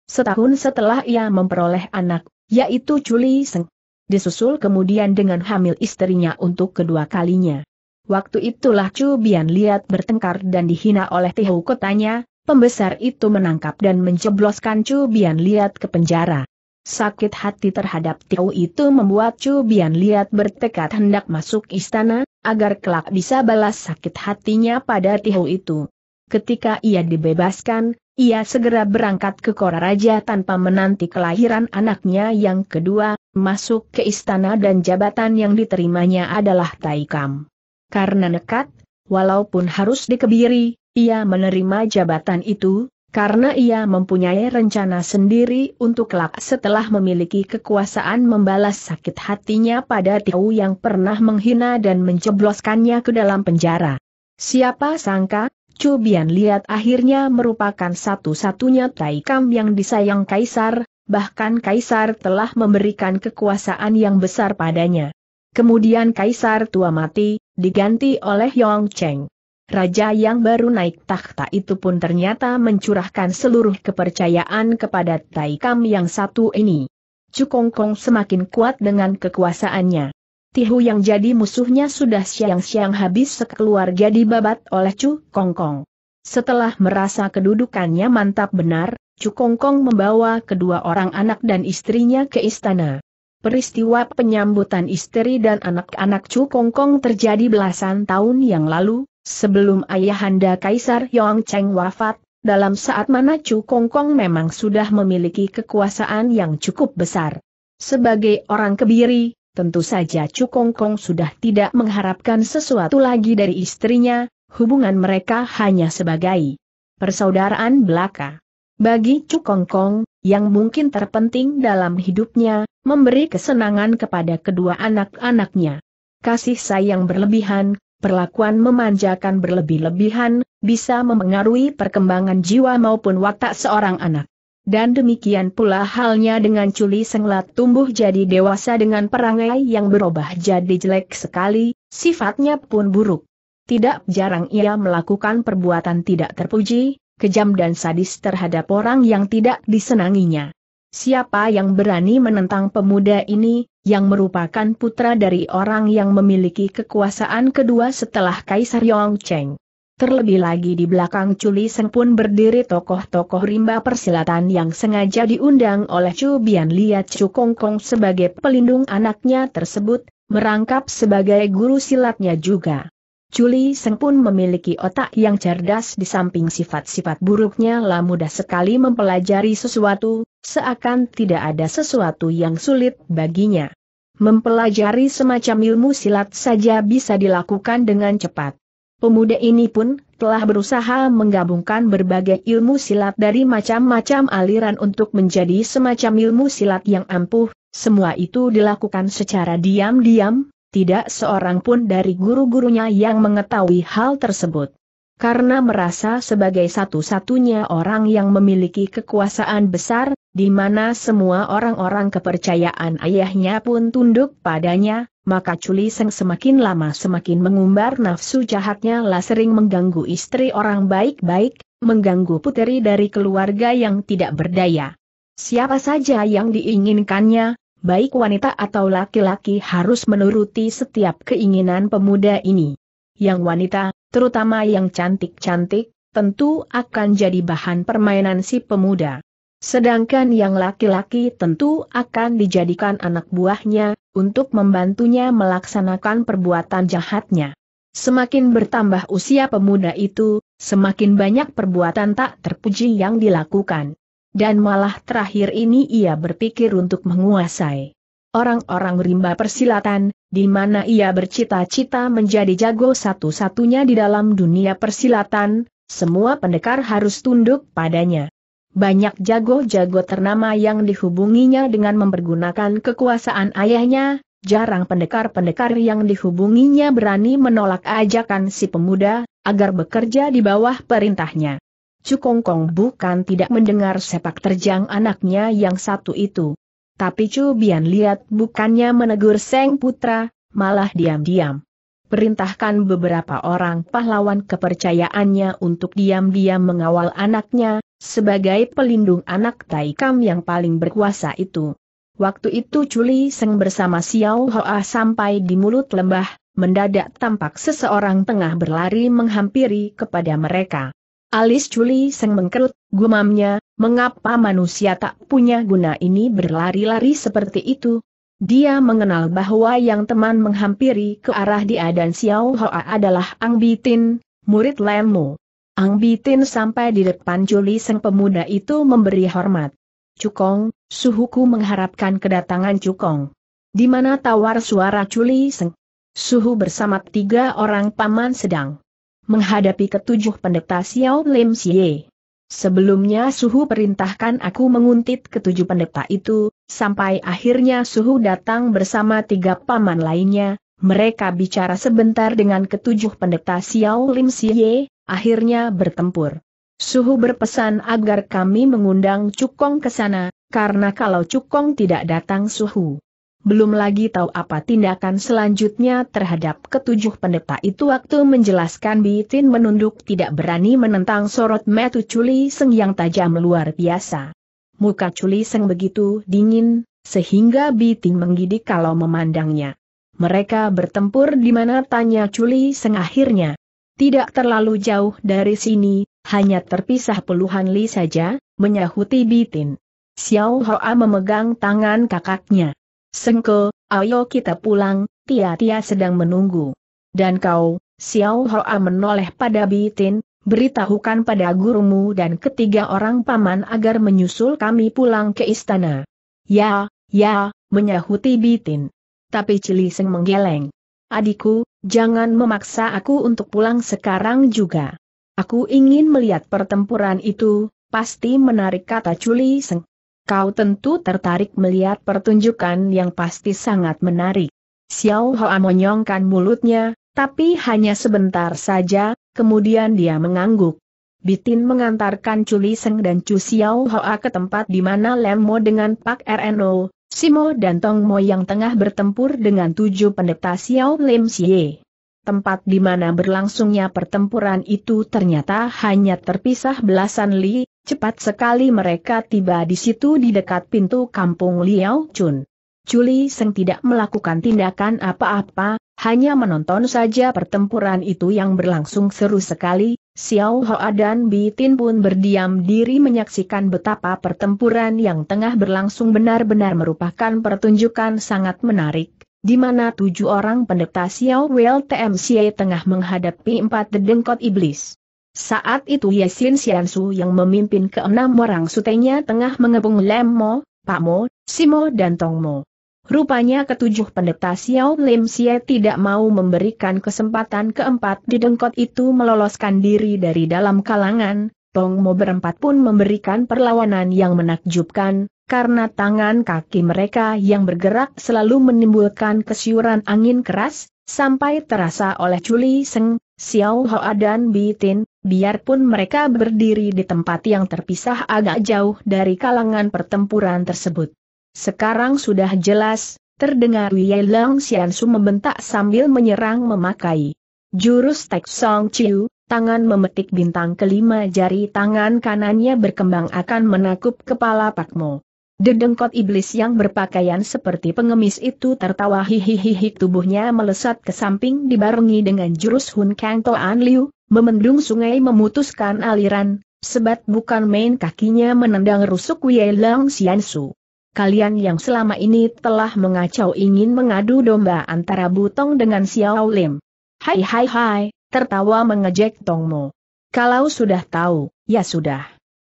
Setahun setelah ia memperoleh anak, yaitu Chuli Seng. Disusul kemudian dengan hamil istrinya untuk kedua kalinya. Waktu itulah Chu Bian lihat bertengkar dan dihina oleh Tihu kotanya, pembesar itu menangkap dan menjebloskan Chu Bian Liat ke penjara. Sakit hati terhadap Tiu itu membuat Chu Bian Liat bertekad hendak masuk istana, agar kelak bisa balas sakit hatinya pada Tiu itu. Ketika ia dibebaskan, ia segera berangkat ke Kora Raja tanpa menanti kelahiran anaknya yang kedua, masuk ke istana dan jabatan yang diterimanya adalah Taikam. Karena nekat, walaupun harus dikebiri, ia menerima jabatan itu, karena ia mempunyai rencana sendiri untuk kelak setelah memiliki kekuasaan membalas sakit hatinya pada Tiu yang pernah menghina dan menjebloskannya ke dalam penjara. Siapa sangka, Cubian lihat akhirnya merupakan satu-satunya Taikam yang disayang Kaisar, bahkan Kaisar telah memberikan kekuasaan yang besar padanya. Kemudian Kaisar tua mati, diganti oleh Yong Cheng. Raja yang baru naik takhta itu pun ternyata mencurahkan seluruh kepercayaan kepada Taikam yang satu ini. Cukongkong semakin kuat dengan kekuasaannya. Tihu yang jadi musuhnya sudah siang-siang habis sekeluarga dibabat oleh Cu Kong Kong. Setelah merasa kedudukannya mantap benar, Cu Kong Kong membawa kedua orang anak dan istrinya ke istana. Peristiwa penyambutan istri dan anak-anak Cu Kong Kong terjadi belasan tahun yang lalu, Sebelum ayahanda Kaisar Yong Cheng wafat, dalam saat mana Chu Kong Kong memang sudah memiliki kekuasaan yang cukup besar. Sebagai orang kebiri, tentu saja Chu Kong Kong sudah tidak mengharapkan sesuatu lagi dari istrinya, hubungan mereka hanya sebagai persaudaraan belaka. Bagi Chu Kong Kong, yang mungkin terpenting dalam hidupnya, memberi kesenangan kepada kedua anak-anaknya. Kasih sayang berlebihan, perlakuan memanjakan berlebih-lebihan, bisa memengaruhi perkembangan jiwa maupun watak seorang anak. Dan demikian pula halnya dengan culi senglat tumbuh jadi dewasa dengan perangai yang berubah jadi jelek sekali, sifatnya pun buruk. Tidak jarang ia melakukan perbuatan tidak terpuji, kejam dan sadis terhadap orang yang tidak disenanginya. Siapa yang berani menentang pemuda ini, yang merupakan putra dari orang yang memiliki kekuasaan kedua setelah Kaisar Yongcheng. Terlebih lagi di belakang Culi Seng pun berdiri tokoh-tokoh rimba persilatan yang sengaja diundang oleh Chu Bian Liat Chu Kong Kong sebagai pelindung anaknya tersebut, merangkap sebagai guru silatnya juga. Culi Seng pun memiliki otak yang cerdas di samping sifat-sifat buruknya lah mudah sekali mempelajari sesuatu, seakan tidak ada sesuatu yang sulit baginya. Mempelajari semacam ilmu silat saja bisa dilakukan dengan cepat. Pemuda ini pun telah berusaha menggabungkan berbagai ilmu silat dari macam-macam aliran untuk menjadi semacam ilmu silat yang ampuh, semua itu dilakukan secara diam-diam, tidak seorang pun dari guru-gurunya yang mengetahui hal tersebut. Karena merasa sebagai satu-satunya orang yang memiliki kekuasaan besar, di mana semua orang-orang kepercayaan ayahnya pun tunduk padanya, maka Culi Seng semakin lama semakin mengumbar nafsu jahatnya lah sering mengganggu istri orang baik-baik, mengganggu puteri dari keluarga yang tidak berdaya. Siapa saja yang diinginkannya, baik wanita atau laki-laki harus menuruti setiap keinginan pemuda ini. Yang wanita, terutama yang cantik-cantik, tentu akan jadi bahan permainan si pemuda. Sedangkan yang laki-laki tentu akan dijadikan anak buahnya, untuk membantunya melaksanakan perbuatan jahatnya. Semakin bertambah usia pemuda itu, semakin banyak perbuatan tak terpuji yang dilakukan. Dan malah terakhir ini ia berpikir untuk menguasai orang-orang rimba persilatan, di mana ia bercita-cita menjadi jago satu-satunya di dalam dunia persilatan, semua pendekar harus tunduk padanya banyak jago-jago ternama yang dihubunginya dengan mempergunakan kekuasaan ayahnya, jarang pendekar-pendekar yang dihubunginya berani menolak ajakan si pemuda, agar bekerja di bawah perintahnya. Cukongkong bukan tidak mendengar sepak terjang anaknya yang satu itu. Tapi Chu Bian lihat bukannya menegur Seng Putra, malah diam-diam. Perintahkan beberapa orang pahlawan kepercayaannya untuk diam-diam mengawal anaknya, sebagai pelindung anak Taikam yang paling berkuasa itu. Waktu itu Culi Seng bersama Xiao Hoa sampai di mulut lembah, mendadak tampak seseorang tengah berlari menghampiri kepada mereka. Alis Culi Seng mengkerut, gumamnya, mengapa manusia tak punya guna ini berlari-lari seperti itu? Dia mengenal bahwa yang teman menghampiri ke arah dia dan Xiao Hoa adalah Ang Bitin, murid Lemu. Ang Bitin sampai di depan Juli Seng pemuda itu memberi hormat. Cukong, suhuku mengharapkan kedatangan Cukong. Di mana tawar suara Juli Seng? Suhu bersama tiga orang paman sedang menghadapi ketujuh pendeta Xiao Lim Xie. Sebelumnya Suhu perintahkan aku menguntit ketujuh pendeta itu, sampai akhirnya Suhu datang bersama tiga paman lainnya, mereka bicara sebentar dengan ketujuh pendeta Xiao Lim Xie, akhirnya bertempur. Suhu berpesan agar kami mengundang Cukong ke sana, karena kalau Cukong tidak datang Suhu. Belum lagi tahu apa tindakan selanjutnya terhadap ketujuh pendeta itu waktu menjelaskan Bitin menunduk tidak berani menentang sorot metu Culi Seng yang tajam luar biasa. Muka Culi Seng begitu dingin, sehingga Bitin menggidik kalau memandangnya. Mereka bertempur di mana tanya Culi Seng akhirnya. Tidak terlalu jauh dari sini, hanya terpisah puluhan li saja, menyahuti Bitin. Xiao Hoa memegang tangan kakaknya. Sengke, ayo kita pulang, Tia-Tia sedang menunggu. Dan kau, Xiao Hoa menoleh pada Bitin, beritahukan pada gurumu dan ketiga orang paman agar menyusul kami pulang ke istana. Ya, ya, menyahuti Bitin. Tapi Cili Seng menggeleng. Adikku, Jangan memaksa aku untuk pulang sekarang juga. Aku ingin melihat pertempuran itu, pasti menarik kata Culi Seng. Kau tentu tertarik melihat pertunjukan yang pasti sangat menarik. Xiao Hoa menyongkan mulutnya, tapi hanya sebentar saja, kemudian dia mengangguk. Bitin mengantarkan Culi Seng dan Chu Xiao Hoa ke tempat di mana Lemo dengan Pak RNO, Simo dan Tong Mo yang tengah bertempur dengan tujuh pendeta Xiao Lim Xie. Tempat di mana berlangsungnya pertempuran itu ternyata hanya terpisah belasan li, cepat sekali mereka tiba di situ di dekat pintu kampung Liao Chun. Culi Seng tidak melakukan tindakan apa-apa, hanya menonton saja pertempuran itu yang berlangsung seru sekali, Xiao Hoa dan Tin pun berdiam diri menyaksikan betapa pertempuran yang tengah berlangsung benar-benar merupakan pertunjukan sangat menarik, di mana tujuh orang pendeta Xiao Wel TMC tengah menghadapi empat dedengkot iblis. Saat itu Yasin Xiansu yang memimpin keenam orang sutenya tengah mengepung Pak Pakmo, Simo dan Tongmo. Rupanya ketujuh pendeta Xiao Lim Xie tidak mau memberikan kesempatan keempat di didengkot itu meloloskan diri dari dalam kalangan, Tong Mo berempat pun memberikan perlawanan yang menakjubkan, karena tangan kaki mereka yang bergerak selalu menimbulkan kesiuran angin keras, sampai terasa oleh Chuli Seng, Xiao Hoa dan Tin. biarpun mereka berdiri di tempat yang terpisah agak jauh dari kalangan pertempuran tersebut. Sekarang sudah jelas, terdengar Wei Lang Xiansu membentak sambil menyerang memakai jurus Tek Song Chiu, tangan memetik bintang kelima jari tangan kanannya berkembang akan menakup kepala Pak Mo. Dedengkot iblis yang berpakaian seperti pengemis itu tertawa hihihihi tubuhnya melesat ke samping dibarengi dengan jurus Hun Kang An Liu, memendung sungai memutuskan aliran, sebat bukan main kakinya menendang rusuk Wei Lang Xiansu kalian yang selama ini telah mengacau ingin mengadu domba antara Butong dengan Xiao Lim. Hai hai hai, tertawa mengejek Tongmo. Kalau sudah tahu, ya sudah.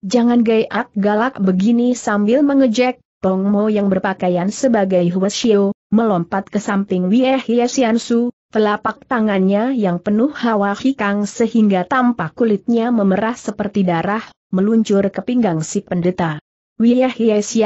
Jangan gayak galak begini sambil mengejek, Tongmo yang berpakaian sebagai Huashio, melompat ke samping Wie Hie Su, telapak tangannya yang penuh hawa hikang sehingga tampak kulitnya memerah seperti darah, meluncur ke pinggang si pendeta. Wiyah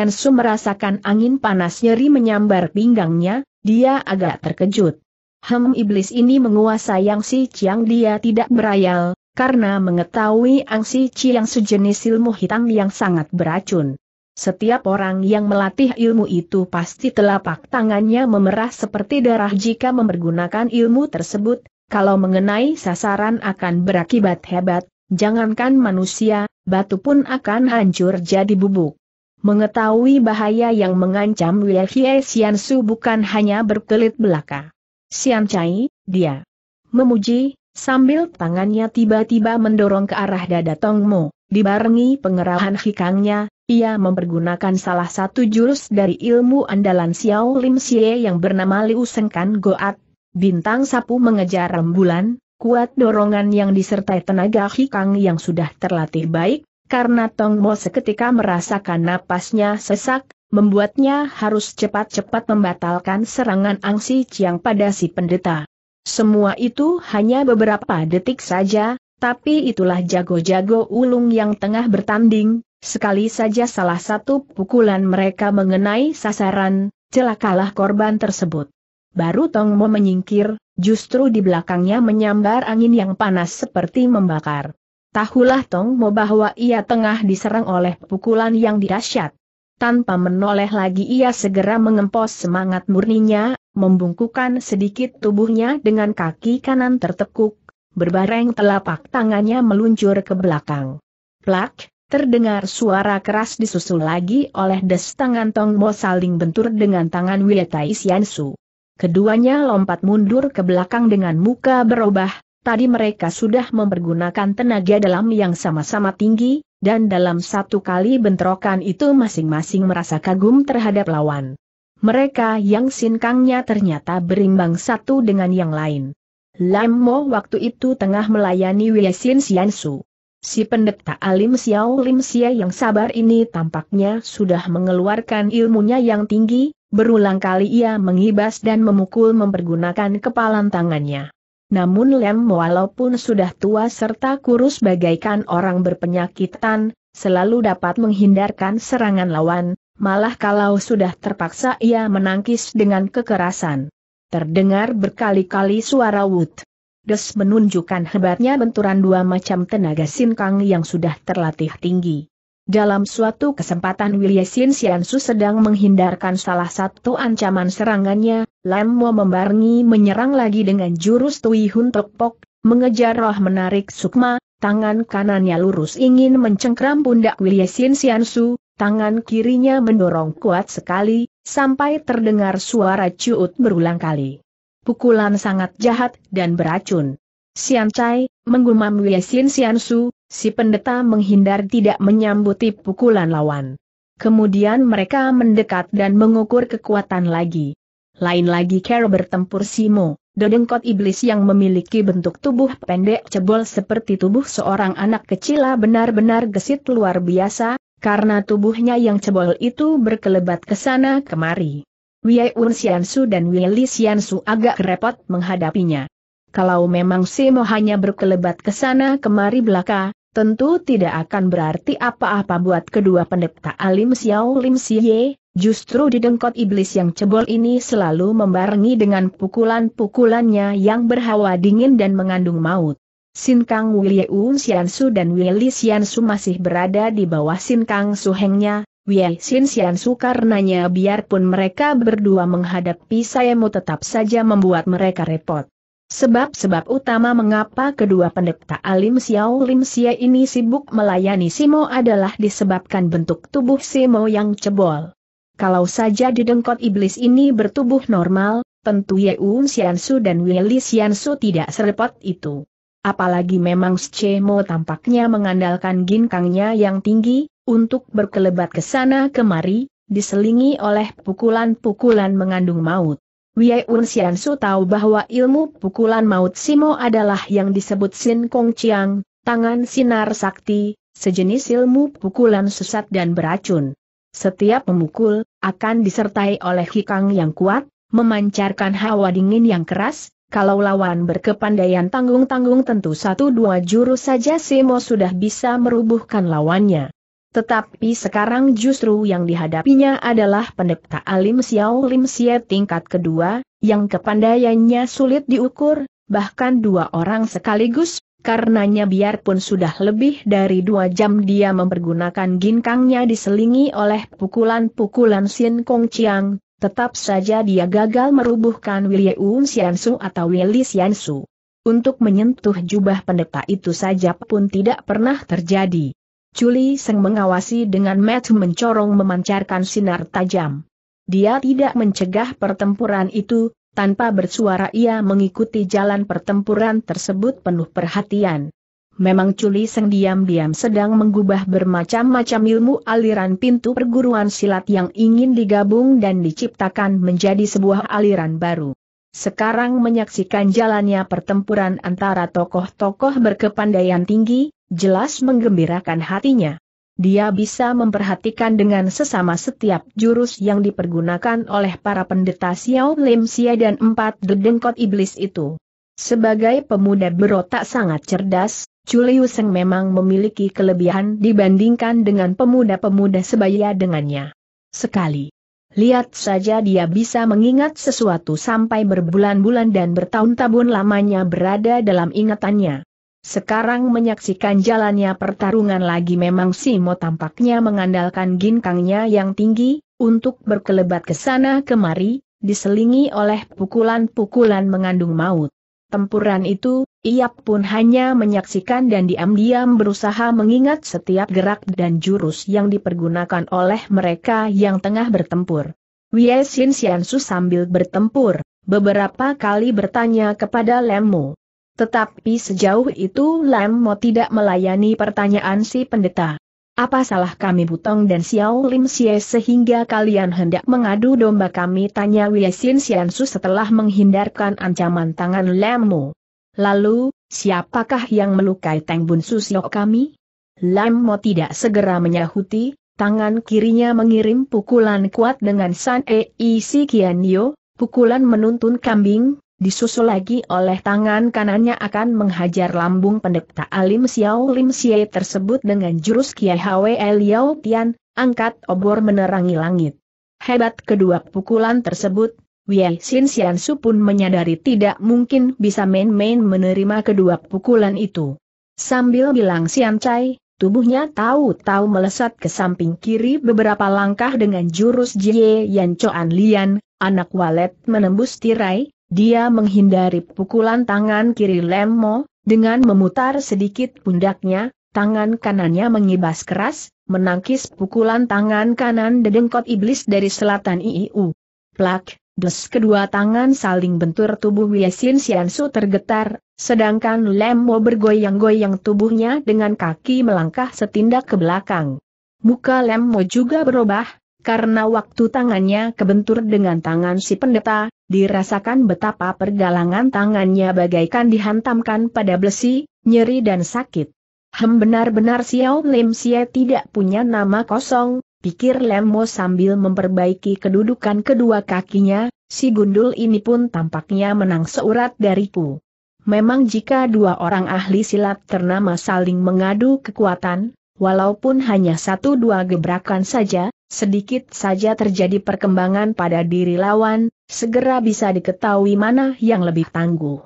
Su merasakan angin panas nyeri menyambar pinggangnya, dia agak terkejut. Hem iblis ini menguasai Yang Si Chiang dia tidak berayal, karena mengetahui Ang Si Chiang sejenis ilmu hitam yang sangat beracun. Setiap orang yang melatih ilmu itu pasti telapak tangannya memerah seperti darah jika mempergunakan ilmu tersebut, kalau mengenai sasaran akan berakibat hebat, jangankan manusia, batu pun akan hancur jadi bubuk mengetahui bahaya yang mengancam Wilhie Xian Su bukan hanya berkelit belaka. Xian Chai, dia memuji, sambil tangannya tiba-tiba mendorong ke arah dada Tongmo, dibarengi pengerahan hikangnya, ia mempergunakan salah satu jurus dari ilmu andalan Xiao Lim Xie yang bernama Liu Sengkan Goat, bintang sapu mengejar rembulan, kuat dorongan yang disertai tenaga hikang yang sudah terlatih baik, karena Tong Mo seketika merasakan napasnya sesak, membuatnya harus cepat-cepat membatalkan serangan Angsi Ciang pada si pendeta. Semua itu hanya beberapa detik saja, tapi itulah jago-jago ulung yang tengah bertanding, sekali saja salah satu pukulan mereka mengenai sasaran, celakalah korban tersebut. Baru Tong Mo menyingkir, justru di belakangnya menyambar angin yang panas seperti membakar. Tahulah Tong Mo bahwa ia tengah diserang oleh pukulan yang dirasyat. Tanpa menoleh lagi ia segera mengempos semangat murninya, membungkukan sedikit tubuhnya dengan kaki kanan tertekuk, berbareng telapak tangannya meluncur ke belakang. Plak, terdengar suara keras disusul lagi oleh des tangan Tong Mo saling bentur dengan tangan Wietai Siansu. Keduanya lompat mundur ke belakang dengan muka berubah, Tadi mereka sudah mempergunakan tenaga dalam yang sama-sama tinggi, dan dalam satu kali bentrokan itu masing-masing merasa kagum terhadap lawan. Mereka yang sinkangnya ternyata berimbang satu dengan yang lain. Lam Mo waktu itu tengah melayani Wiesin Su. Si pendeta alim Xiao Lim Xia yang sabar ini tampaknya sudah mengeluarkan ilmunya yang tinggi, berulang kali ia mengibas dan memukul mempergunakan kepalan tangannya. Namun Lem walaupun sudah tua serta kurus bagaikan orang berpenyakitan, selalu dapat menghindarkan serangan lawan, malah kalau sudah terpaksa ia menangkis dengan kekerasan. Terdengar berkali-kali suara wood. Des menunjukkan hebatnya benturan dua macam tenaga sinkang yang sudah terlatih tinggi. Dalam suatu kesempatan Wilyesin Siansu sedang menghindarkan salah satu ancaman serangannya, Lam Mo membarengi menyerang lagi dengan jurus Tui Hun Tok Pok, mengejar roh menarik Sukma, tangan kanannya lurus ingin mencengkram pundak Wilyesin Siansu, tangan kirinya mendorong kuat sekali, sampai terdengar suara cuut berulang kali. Pukulan sangat jahat dan beracun. Sian Chai, menggumam Wilyesin Siansu, Si pendeta menghindar tidak menyambuti pukulan lawan. Kemudian mereka mendekat dan mengukur kekuatan lagi. Lain lagi Carol bertempur Simo, dodengkot iblis yang memiliki bentuk tubuh pendek cebol seperti tubuh seorang anak kecil benar-benar gesit luar biasa, karena tubuhnya yang cebol itu berkelebat ke sana kemari. Wei Un Su dan Wei Li Xiansu agak repot menghadapinya. Kalau memang Simo hanya berkelebat ke sana kemari belaka, tentu tidak akan berarti apa-apa buat kedua pendeta Alim Xiao Lim Siye, justru di dengkot iblis yang cebol ini selalu membarengi dengan pukulan-pukulannya yang berhawa dingin dan mengandung maut. Sin Kang Sian Xiansu dan Sian Xiansu masih berada di bawah Sin Kang Hengnya, Wie Sin Xiansu karenanya biarpun mereka berdua menghadapi sayamu tetap saja membuat mereka repot. Sebab-sebab utama mengapa kedua pendeta Alim Xiao Lim Xia ini sibuk melayani Simo adalah disebabkan bentuk tubuh Simo yang cebol. Kalau saja didengkot iblis ini bertubuh normal, tentu Yeun Xiansu dan Willy Xiansu tidak serepot itu. Apalagi memang Simo tampaknya mengandalkan ginkangnya yang tinggi, untuk berkelebat ke sana kemari, diselingi oleh pukulan-pukulan mengandung maut. Wei Un Xian Su tahu bahwa ilmu pukulan maut Simo adalah yang disebut Sin Kong Chiang, tangan sinar sakti, sejenis ilmu pukulan sesat dan beracun. Setiap memukul, akan disertai oleh hikang yang kuat, memancarkan hawa dingin yang keras, kalau lawan berkepandaian tanggung-tanggung tentu satu dua jurus saja Simo sudah bisa merubuhkan lawannya. Tetapi sekarang justru yang dihadapinya adalah pendeta Alim Xiao Lim Xie tingkat kedua, yang kepandaiannya sulit diukur, bahkan dua orang sekaligus, karenanya biarpun sudah lebih dari dua jam dia mempergunakan ginkangnya diselingi oleh pukulan-pukulan Sin Kong Chiang, tetap saja dia gagal merubuhkan Xian Xiansu atau Willy Xiansu. Untuk menyentuh jubah pendeta itu saja pun tidak pernah terjadi. Culi Seng mengawasi dengan mata mencorong memancarkan sinar tajam. Dia tidak mencegah pertempuran itu, tanpa bersuara ia mengikuti jalan pertempuran tersebut penuh perhatian. Memang Culi Seng diam-diam sedang menggubah bermacam-macam ilmu aliran pintu perguruan silat yang ingin digabung dan diciptakan menjadi sebuah aliran baru sekarang menyaksikan jalannya pertempuran antara tokoh-tokoh berkepandaian tinggi, jelas menggembirakan hatinya. Dia bisa memperhatikan dengan sesama setiap jurus yang dipergunakan oleh para pendeta Xiao Lim Xia dan empat dedengkot iblis itu. Sebagai pemuda berotak sangat cerdas, Liu Seng memang memiliki kelebihan dibandingkan dengan pemuda-pemuda sebaya dengannya. Sekali Lihat saja dia bisa mengingat sesuatu sampai berbulan-bulan dan bertahun-tahun lamanya berada dalam ingatannya. Sekarang menyaksikan jalannya pertarungan lagi memang Simo tampaknya mengandalkan ginkangnya yang tinggi, untuk berkelebat ke sana kemari, diselingi oleh pukulan-pukulan mengandung maut pertempuran itu, ia pun hanya menyaksikan dan diam-diam berusaha mengingat setiap gerak dan jurus yang dipergunakan oleh mereka yang tengah bertempur. Wei Xin Xiansu sambil bertempur, beberapa kali bertanya kepada Mo. Tetapi sejauh itu Mo tidak melayani pertanyaan si pendeta. Apa salah kami Butong dan Xiao Lim Xie sehingga kalian hendak mengadu domba kami? Tanya Xian Su setelah menghindarkan ancaman tangan lemu. Lalu, siapakah yang melukai Teng Bun Siok kami? Lemo tidak segera menyahuti, tangan kirinya mengirim pukulan kuat dengan San Ei Si Kian Yo, pukulan menuntun kambing, disusul lagi oleh tangan kanannya akan menghajar lambung pendeta Alim Xiao Lim Xie tersebut dengan jurus Kiai Hwe Liao Tian, angkat obor menerangi langit. Hebat kedua pukulan tersebut, Wei Xin Xian Su pun menyadari tidak mungkin bisa main-main menerima kedua pukulan itu. Sambil bilang Xian Cai tubuhnya tahu-tahu melesat ke samping kiri beberapa langkah dengan jurus Jie Yan Coan Lian, anak walet menembus tirai, dia menghindari pukulan tangan kiri Lemmo, dengan memutar sedikit pundaknya, tangan kanannya mengibas keras, menangkis pukulan tangan kanan dedengkot iblis dari selatan IIU. Plak, des kedua tangan saling bentur tubuh Wiesin Siansu tergetar, sedangkan Lemmo bergoyang-goyang tubuhnya dengan kaki melangkah setindak ke belakang. Muka Lemmo juga berubah, karena waktu tangannya kebentur dengan tangan si pendeta, dirasakan betapa pergalangan tangannya bagaikan dihantamkan pada besi, nyeri dan sakit. Hem benar-benar Xiao Lim Xie tidak punya nama kosong, pikir Lemo sambil memperbaiki kedudukan kedua kakinya, si gundul ini pun tampaknya menang seurat dariku. Memang jika dua orang ahli silat ternama saling mengadu kekuatan, walaupun hanya satu dua gebrakan saja, sedikit saja terjadi perkembangan pada diri lawan, segera bisa diketahui mana yang lebih tangguh.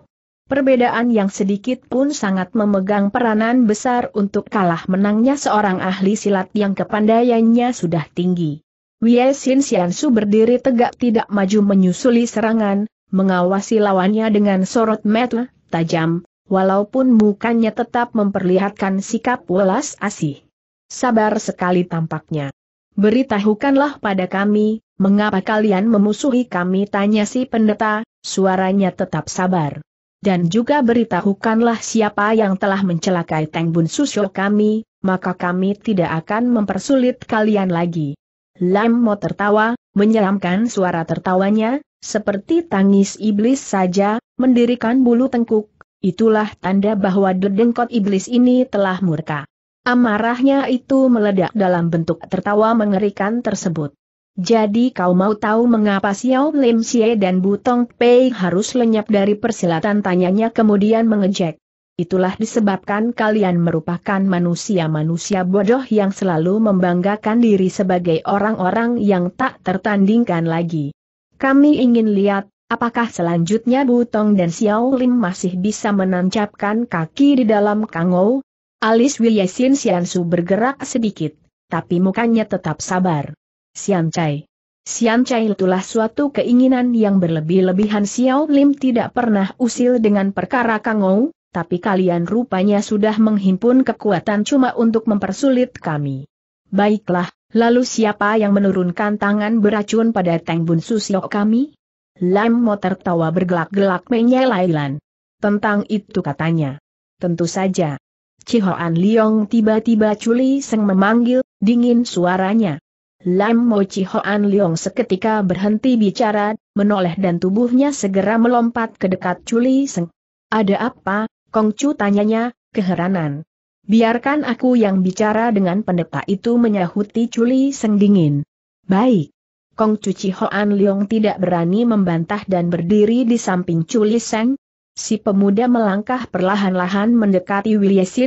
Perbedaan yang sedikit pun sangat memegang peranan besar untuk kalah menangnya seorang ahli silat yang kepandaiannya sudah tinggi. Wei Xin Xiansu berdiri tegak tidak maju menyusuli serangan, mengawasi lawannya dengan sorot mata tajam, walaupun mukanya tetap memperlihatkan sikap welas asih. Sabar sekali tampaknya. Beritahukanlah pada kami, mengapa kalian memusuhi kami tanya si pendeta, suaranya tetap sabar. Dan juga beritahukanlah siapa yang telah mencelakai Teng Bun Susyo kami, maka kami tidak akan mempersulit kalian lagi. Lam Mo tertawa, menyeramkan suara tertawanya, seperti tangis iblis saja, mendirikan bulu tengkuk, itulah tanda bahwa dedengkot iblis ini telah murka. Amarahnya itu meledak dalam bentuk tertawa mengerikan tersebut. Jadi kau mau tahu mengapa Xiao Lim Xie dan Butong Pei harus lenyap dari persilatan tanyanya kemudian mengejek. Itulah disebabkan kalian merupakan manusia-manusia bodoh yang selalu membanggakan diri sebagai orang-orang yang tak tertandingkan lagi. Kami ingin lihat, apakah selanjutnya Butong dan Xiao Lim masih bisa menancapkan kaki di dalam kangou? Alis Wiyasin Siansu bergerak sedikit, tapi mukanya tetap sabar. Siancai. Siancai itulah suatu keinginan yang berlebih-lebihan Xiao Lim tidak pernah usil dengan perkara Kangou, tapi kalian rupanya sudah menghimpun kekuatan cuma untuk mempersulit kami. Baiklah, lalu siapa yang menurunkan tangan beracun pada Teng Bun Susio kami? Lam Mo tertawa bergelak-gelak menyelailan. Tentang itu katanya. Tentu saja, Cihoan Liong tiba-tiba Culi Seng memanggil, dingin suaranya. Lam Mo Cihoan Liong seketika berhenti bicara, menoleh dan tubuhnya segera melompat ke dekat Culi Seng. Ada apa, Kong Chu tanyanya, keheranan. Biarkan aku yang bicara dengan pendeta itu menyahuti Culi Seng dingin. Baik. Kong Cu Cihoan Liong tidak berani membantah dan berdiri di samping Culi Seng, Si pemuda melangkah perlahan-lahan mendekati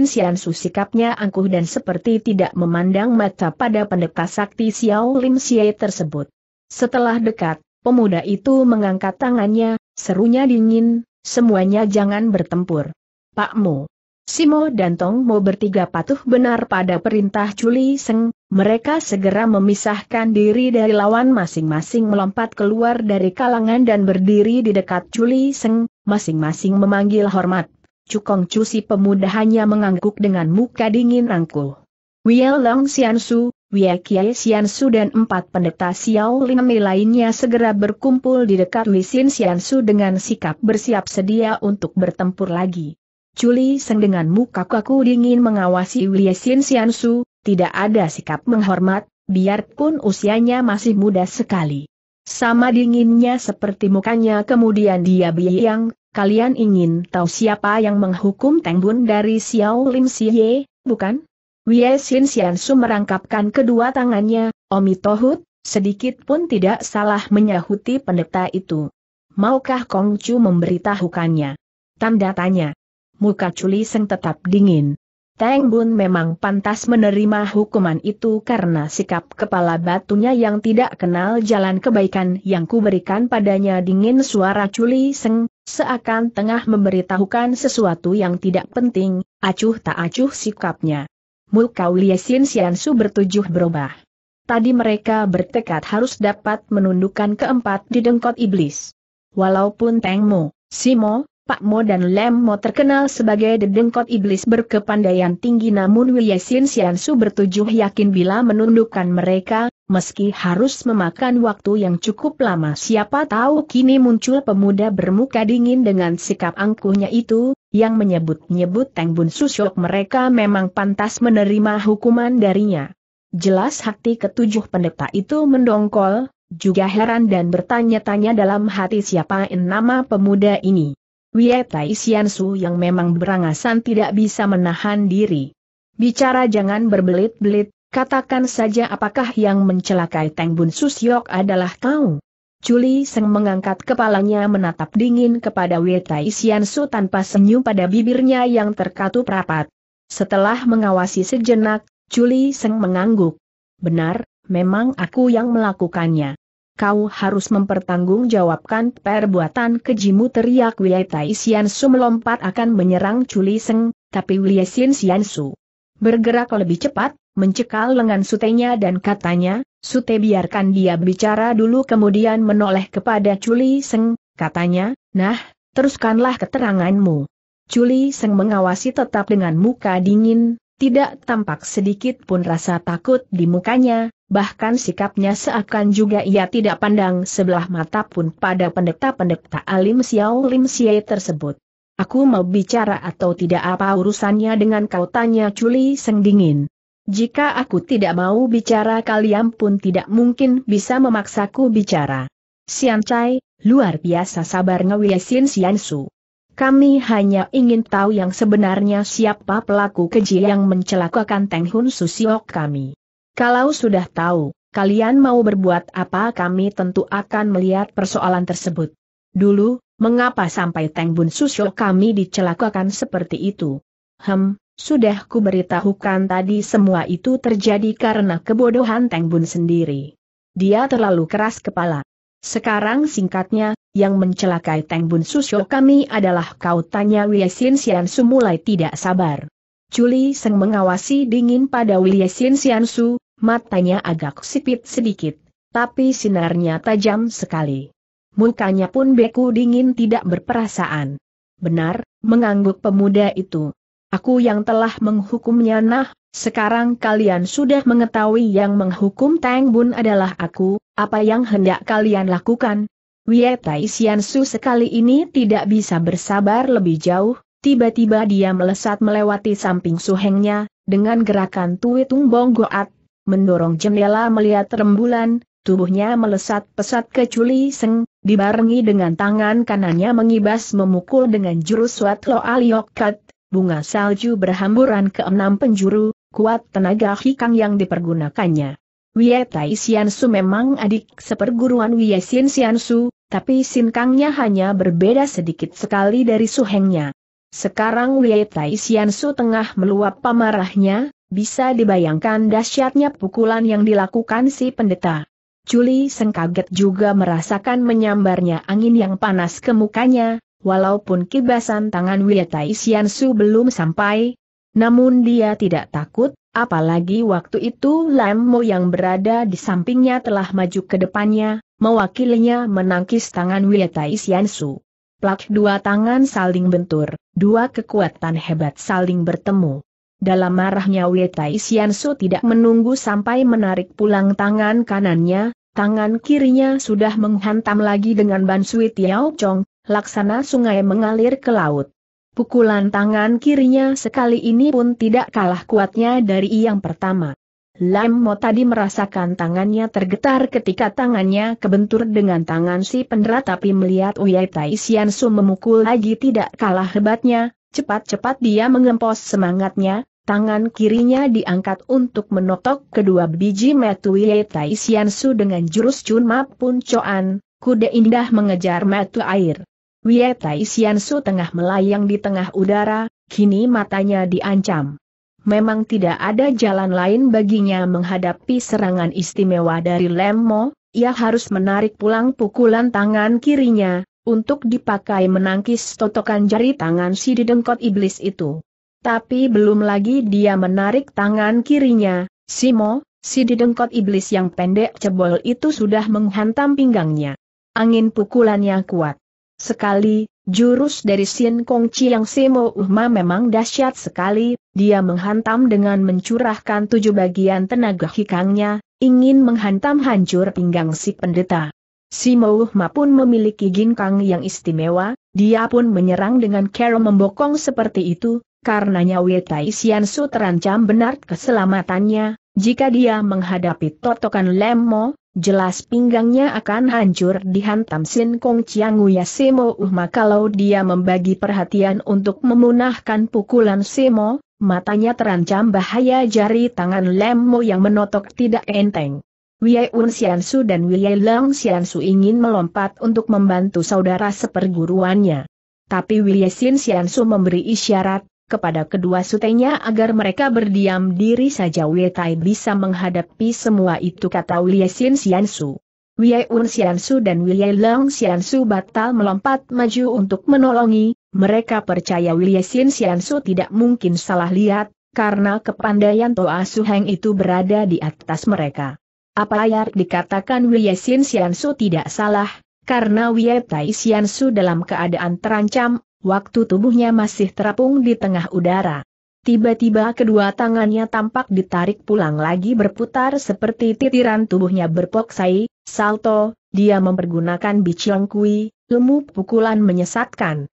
Sian Su sikapnya angkuh dan seperti tidak memandang mata pada pendeta sakti Xiao Lim Xie tersebut. Setelah dekat, pemuda itu mengangkat tangannya, serunya dingin, semuanya jangan bertempur. Pak Mu, Simo dan Tong Mo bertiga patuh benar pada perintah Culi Seng, mereka segera memisahkan diri dari lawan masing-masing melompat keluar dari kalangan dan berdiri di dekat Culi Seng, masing-masing memanggil hormat. Cukong Cusi pemuda hanya mengangguk dengan muka dingin rangkul. Wiel Long Xiansu, Wiel Kiai Xiansu dan empat pendeta Xiao Lim lainnya segera berkumpul di dekat Wisin Xiansu dengan sikap bersiap sedia untuk bertempur lagi. Culi Seng dengan muka kaku dingin mengawasi Willie Sin Siansu, tidak ada sikap menghormat, biarpun usianya masih muda sekali. Sama dinginnya seperti mukanya kemudian dia biang, kalian ingin tahu siapa yang menghukum Tengbun dari Xiao Lim Ye, bukan? Wei Xin Su merangkapkan kedua tangannya, Omi Tohut, sedikit pun tidak salah menyahuti pendeta itu. Maukah Kongcu memberitahukannya? Tanda tanya muka Culi Seng tetap dingin. Teng Bun memang pantas menerima hukuman itu karena sikap kepala batunya yang tidak kenal jalan kebaikan yang kuberikan padanya dingin suara Culi Seng, seakan tengah memberitahukan sesuatu yang tidak penting, acuh tak acuh sikapnya. Muka Wiliesin Siansu bertujuh berubah. Tadi mereka bertekad harus dapat menundukkan keempat di dengkot iblis. Walaupun Tengmu, Simo, Pak Mo dan Lem Mo terkenal sebagai dedengkot iblis berkepandaian tinggi namun Wiesin Siansu bertujuh yakin bila menundukkan mereka, meski harus memakan waktu yang cukup lama siapa tahu kini muncul pemuda bermuka dingin dengan sikap angkuhnya itu, yang menyebut-nyebut Teng Bun Susok mereka memang pantas menerima hukuman darinya. Jelas hati ketujuh pendeta itu mendongkol, juga heran dan bertanya-tanya dalam hati siapa nama pemuda ini. Wietai Xiansu yang memang berangasan tidak bisa menahan diri. Bicara jangan berbelit-belit, katakan saja apakah yang mencelakai Teng Bun Susyok adalah kau. Culi Seng mengangkat kepalanya menatap dingin kepada Wietai Xiansu tanpa senyum pada bibirnya yang terkatup rapat. Setelah mengawasi sejenak, Culi Seng mengangguk. Benar, memang aku yang melakukannya kau harus mempertanggungjawabkan perbuatan kejimu teriak Wei Tai Xiansu melompat akan menyerang Chuli Seng, tapi Wei Xin Su bergerak lebih cepat, mencekal lengan sutenya dan katanya, Sute biarkan dia bicara dulu kemudian menoleh kepada Chuli Seng, katanya, nah, teruskanlah keteranganmu. Chuli Seng mengawasi tetap dengan muka dingin, tidak tampak sedikit pun rasa takut di mukanya, bahkan sikapnya seakan juga ia tidak pandang sebelah mata pun pada pendeta-pendeta Alim Xiao Lim Xie tersebut. Aku mau bicara atau tidak apa urusannya dengan kau tanya Culi Seng dingin. Jika aku tidak mau bicara kalian pun tidak mungkin bisa memaksaku bicara. Sian Cai, luar biasa sabarnya Wei Xin Sian Su. Kami hanya ingin tahu yang sebenarnya siapa pelaku keji yang mencelakakan Teng Hun Susiok kami. Kalau sudah tahu, kalian mau berbuat apa kami tentu akan melihat persoalan tersebut. Dulu, mengapa sampai Teng Bun Susiok kami dicelakakan seperti itu? Hem, sudah kuberitahukan tadi semua itu terjadi karena kebodohan Teng Bun sendiri. Dia terlalu keras kepala. Sekarang singkatnya, yang mencelakai Teng Bun Susyo kami adalah kau tanya Wiesin Siansu mulai tidak sabar. Culi Seng mengawasi dingin pada Wiesin Siansu, matanya agak sipit sedikit, tapi sinarnya tajam sekali. Mukanya pun beku dingin tidak berperasaan. Benar, mengangguk pemuda itu. Aku yang telah menghukumnya nah, sekarang kalian sudah mengetahui yang menghukum Tang Bun adalah aku, apa yang hendak kalian lakukan, Wietai Xiansu sekali ini tidak bisa bersabar lebih jauh, tiba-tiba dia melesat melewati samping suhengnya, dengan gerakan tuitung goat, mendorong jendela melihat rembulan, tubuhnya melesat pesat ke Culi Seng, dibarengi dengan tangan kanannya mengibas memukul dengan jurus Wat Lo Aliokat, bunga salju berhamburan ke enam penjuru, kuat tenaga hikang yang dipergunakannya. Wietai Xiansu memang adik seperguruan Wiesin Xiansu. Tapi sinkangnya hanya berbeda sedikit sekali dari suhengnya. Sekarang Wei Tai Su tengah meluap pamarahnya, bisa dibayangkan dahsyatnya pukulan yang dilakukan si pendeta. Juli Seng juga merasakan menyambarnya angin yang panas ke mukanya, walaupun kibasan tangan Wei Tai Su belum sampai. Namun dia tidak takut, Apalagi waktu itu Lam Mo yang berada di sampingnya telah maju ke depannya, Mewakilinya menangkis tangan Wietai Xiansu. Plak dua tangan saling bentur, dua kekuatan hebat saling bertemu. Dalam marahnya Wietai Xiansu tidak menunggu sampai menarik pulang tangan kanannya, tangan kirinya sudah menghantam lagi dengan Bansui Tiao Chong, laksana sungai mengalir ke laut. Pukulan tangan kirinya sekali ini pun tidak kalah kuatnya dari yang pertama. Lam Mo tadi merasakan tangannya tergetar ketika tangannya kebentur dengan tangan si pendera tapi melihat Uyai Tai Sian Su memukul lagi tidak kalah hebatnya, cepat-cepat dia mengempos semangatnya, tangan kirinya diangkat untuk menotok kedua biji metu Uyai Tai Sian Su dengan jurus Chun Ma Pun Choan, kuda indah mengejar metu air. Uyai Tai Sian Su tengah melayang di tengah udara, kini matanya diancam memang tidak ada jalan lain baginya menghadapi serangan istimewa dari Lemmo, ia harus menarik pulang pukulan tangan kirinya, untuk dipakai menangkis totokan jari tangan si didengkot iblis itu. Tapi belum lagi dia menarik tangan kirinya, Simo, si didengkot iblis yang pendek cebol itu sudah menghantam pinggangnya. Angin pukulannya kuat sekali, jurus dari Sien Kong Chiang Simo Uhma memang dahsyat sekali, dia menghantam dengan mencurahkan tujuh bagian tenaga hikangnya, ingin menghantam hancur pinggang si pendeta. Simo Uhma pun memiliki ginkang yang istimewa, dia pun menyerang dengan cara membokong seperti itu, karenanya Wetai Sian Su terancam benar keselamatannya, jika dia menghadapi totokan Lemo, Jelas pinggangnya akan hancur dihantam Sin Kong Chiang Uya Semo Uhma kalau dia membagi perhatian untuk memunahkan pukulan Semo, matanya terancam bahaya jari tangan Lemo yang menotok tidak enteng. Wiyai Un su dan Wiyai Lang su ingin melompat untuk membantu saudara seperguruannya. Tapi Wiyai Sin su memberi isyarat, kepada kedua sutenya agar mereka berdiam diri saja Wei Tai bisa menghadapi semua itu kata Xian Su. Wei Siansu. Xian Su dan Xian Su batal melompat maju untuk menolongi, mereka percaya Xian Su tidak mungkin salah lihat, karena kepandaian Toa Suheng itu berada di atas mereka. Apa yang dikatakan Xian Su tidak salah, karena Wei Tai Xian Su dalam keadaan terancam, Waktu tubuhnya masih terapung di tengah udara. Tiba-tiba kedua tangannya tampak ditarik pulang lagi berputar seperti titiran tubuhnya berpoksai, salto, dia mempergunakan biciong kui, lemu pukulan menyesatkan.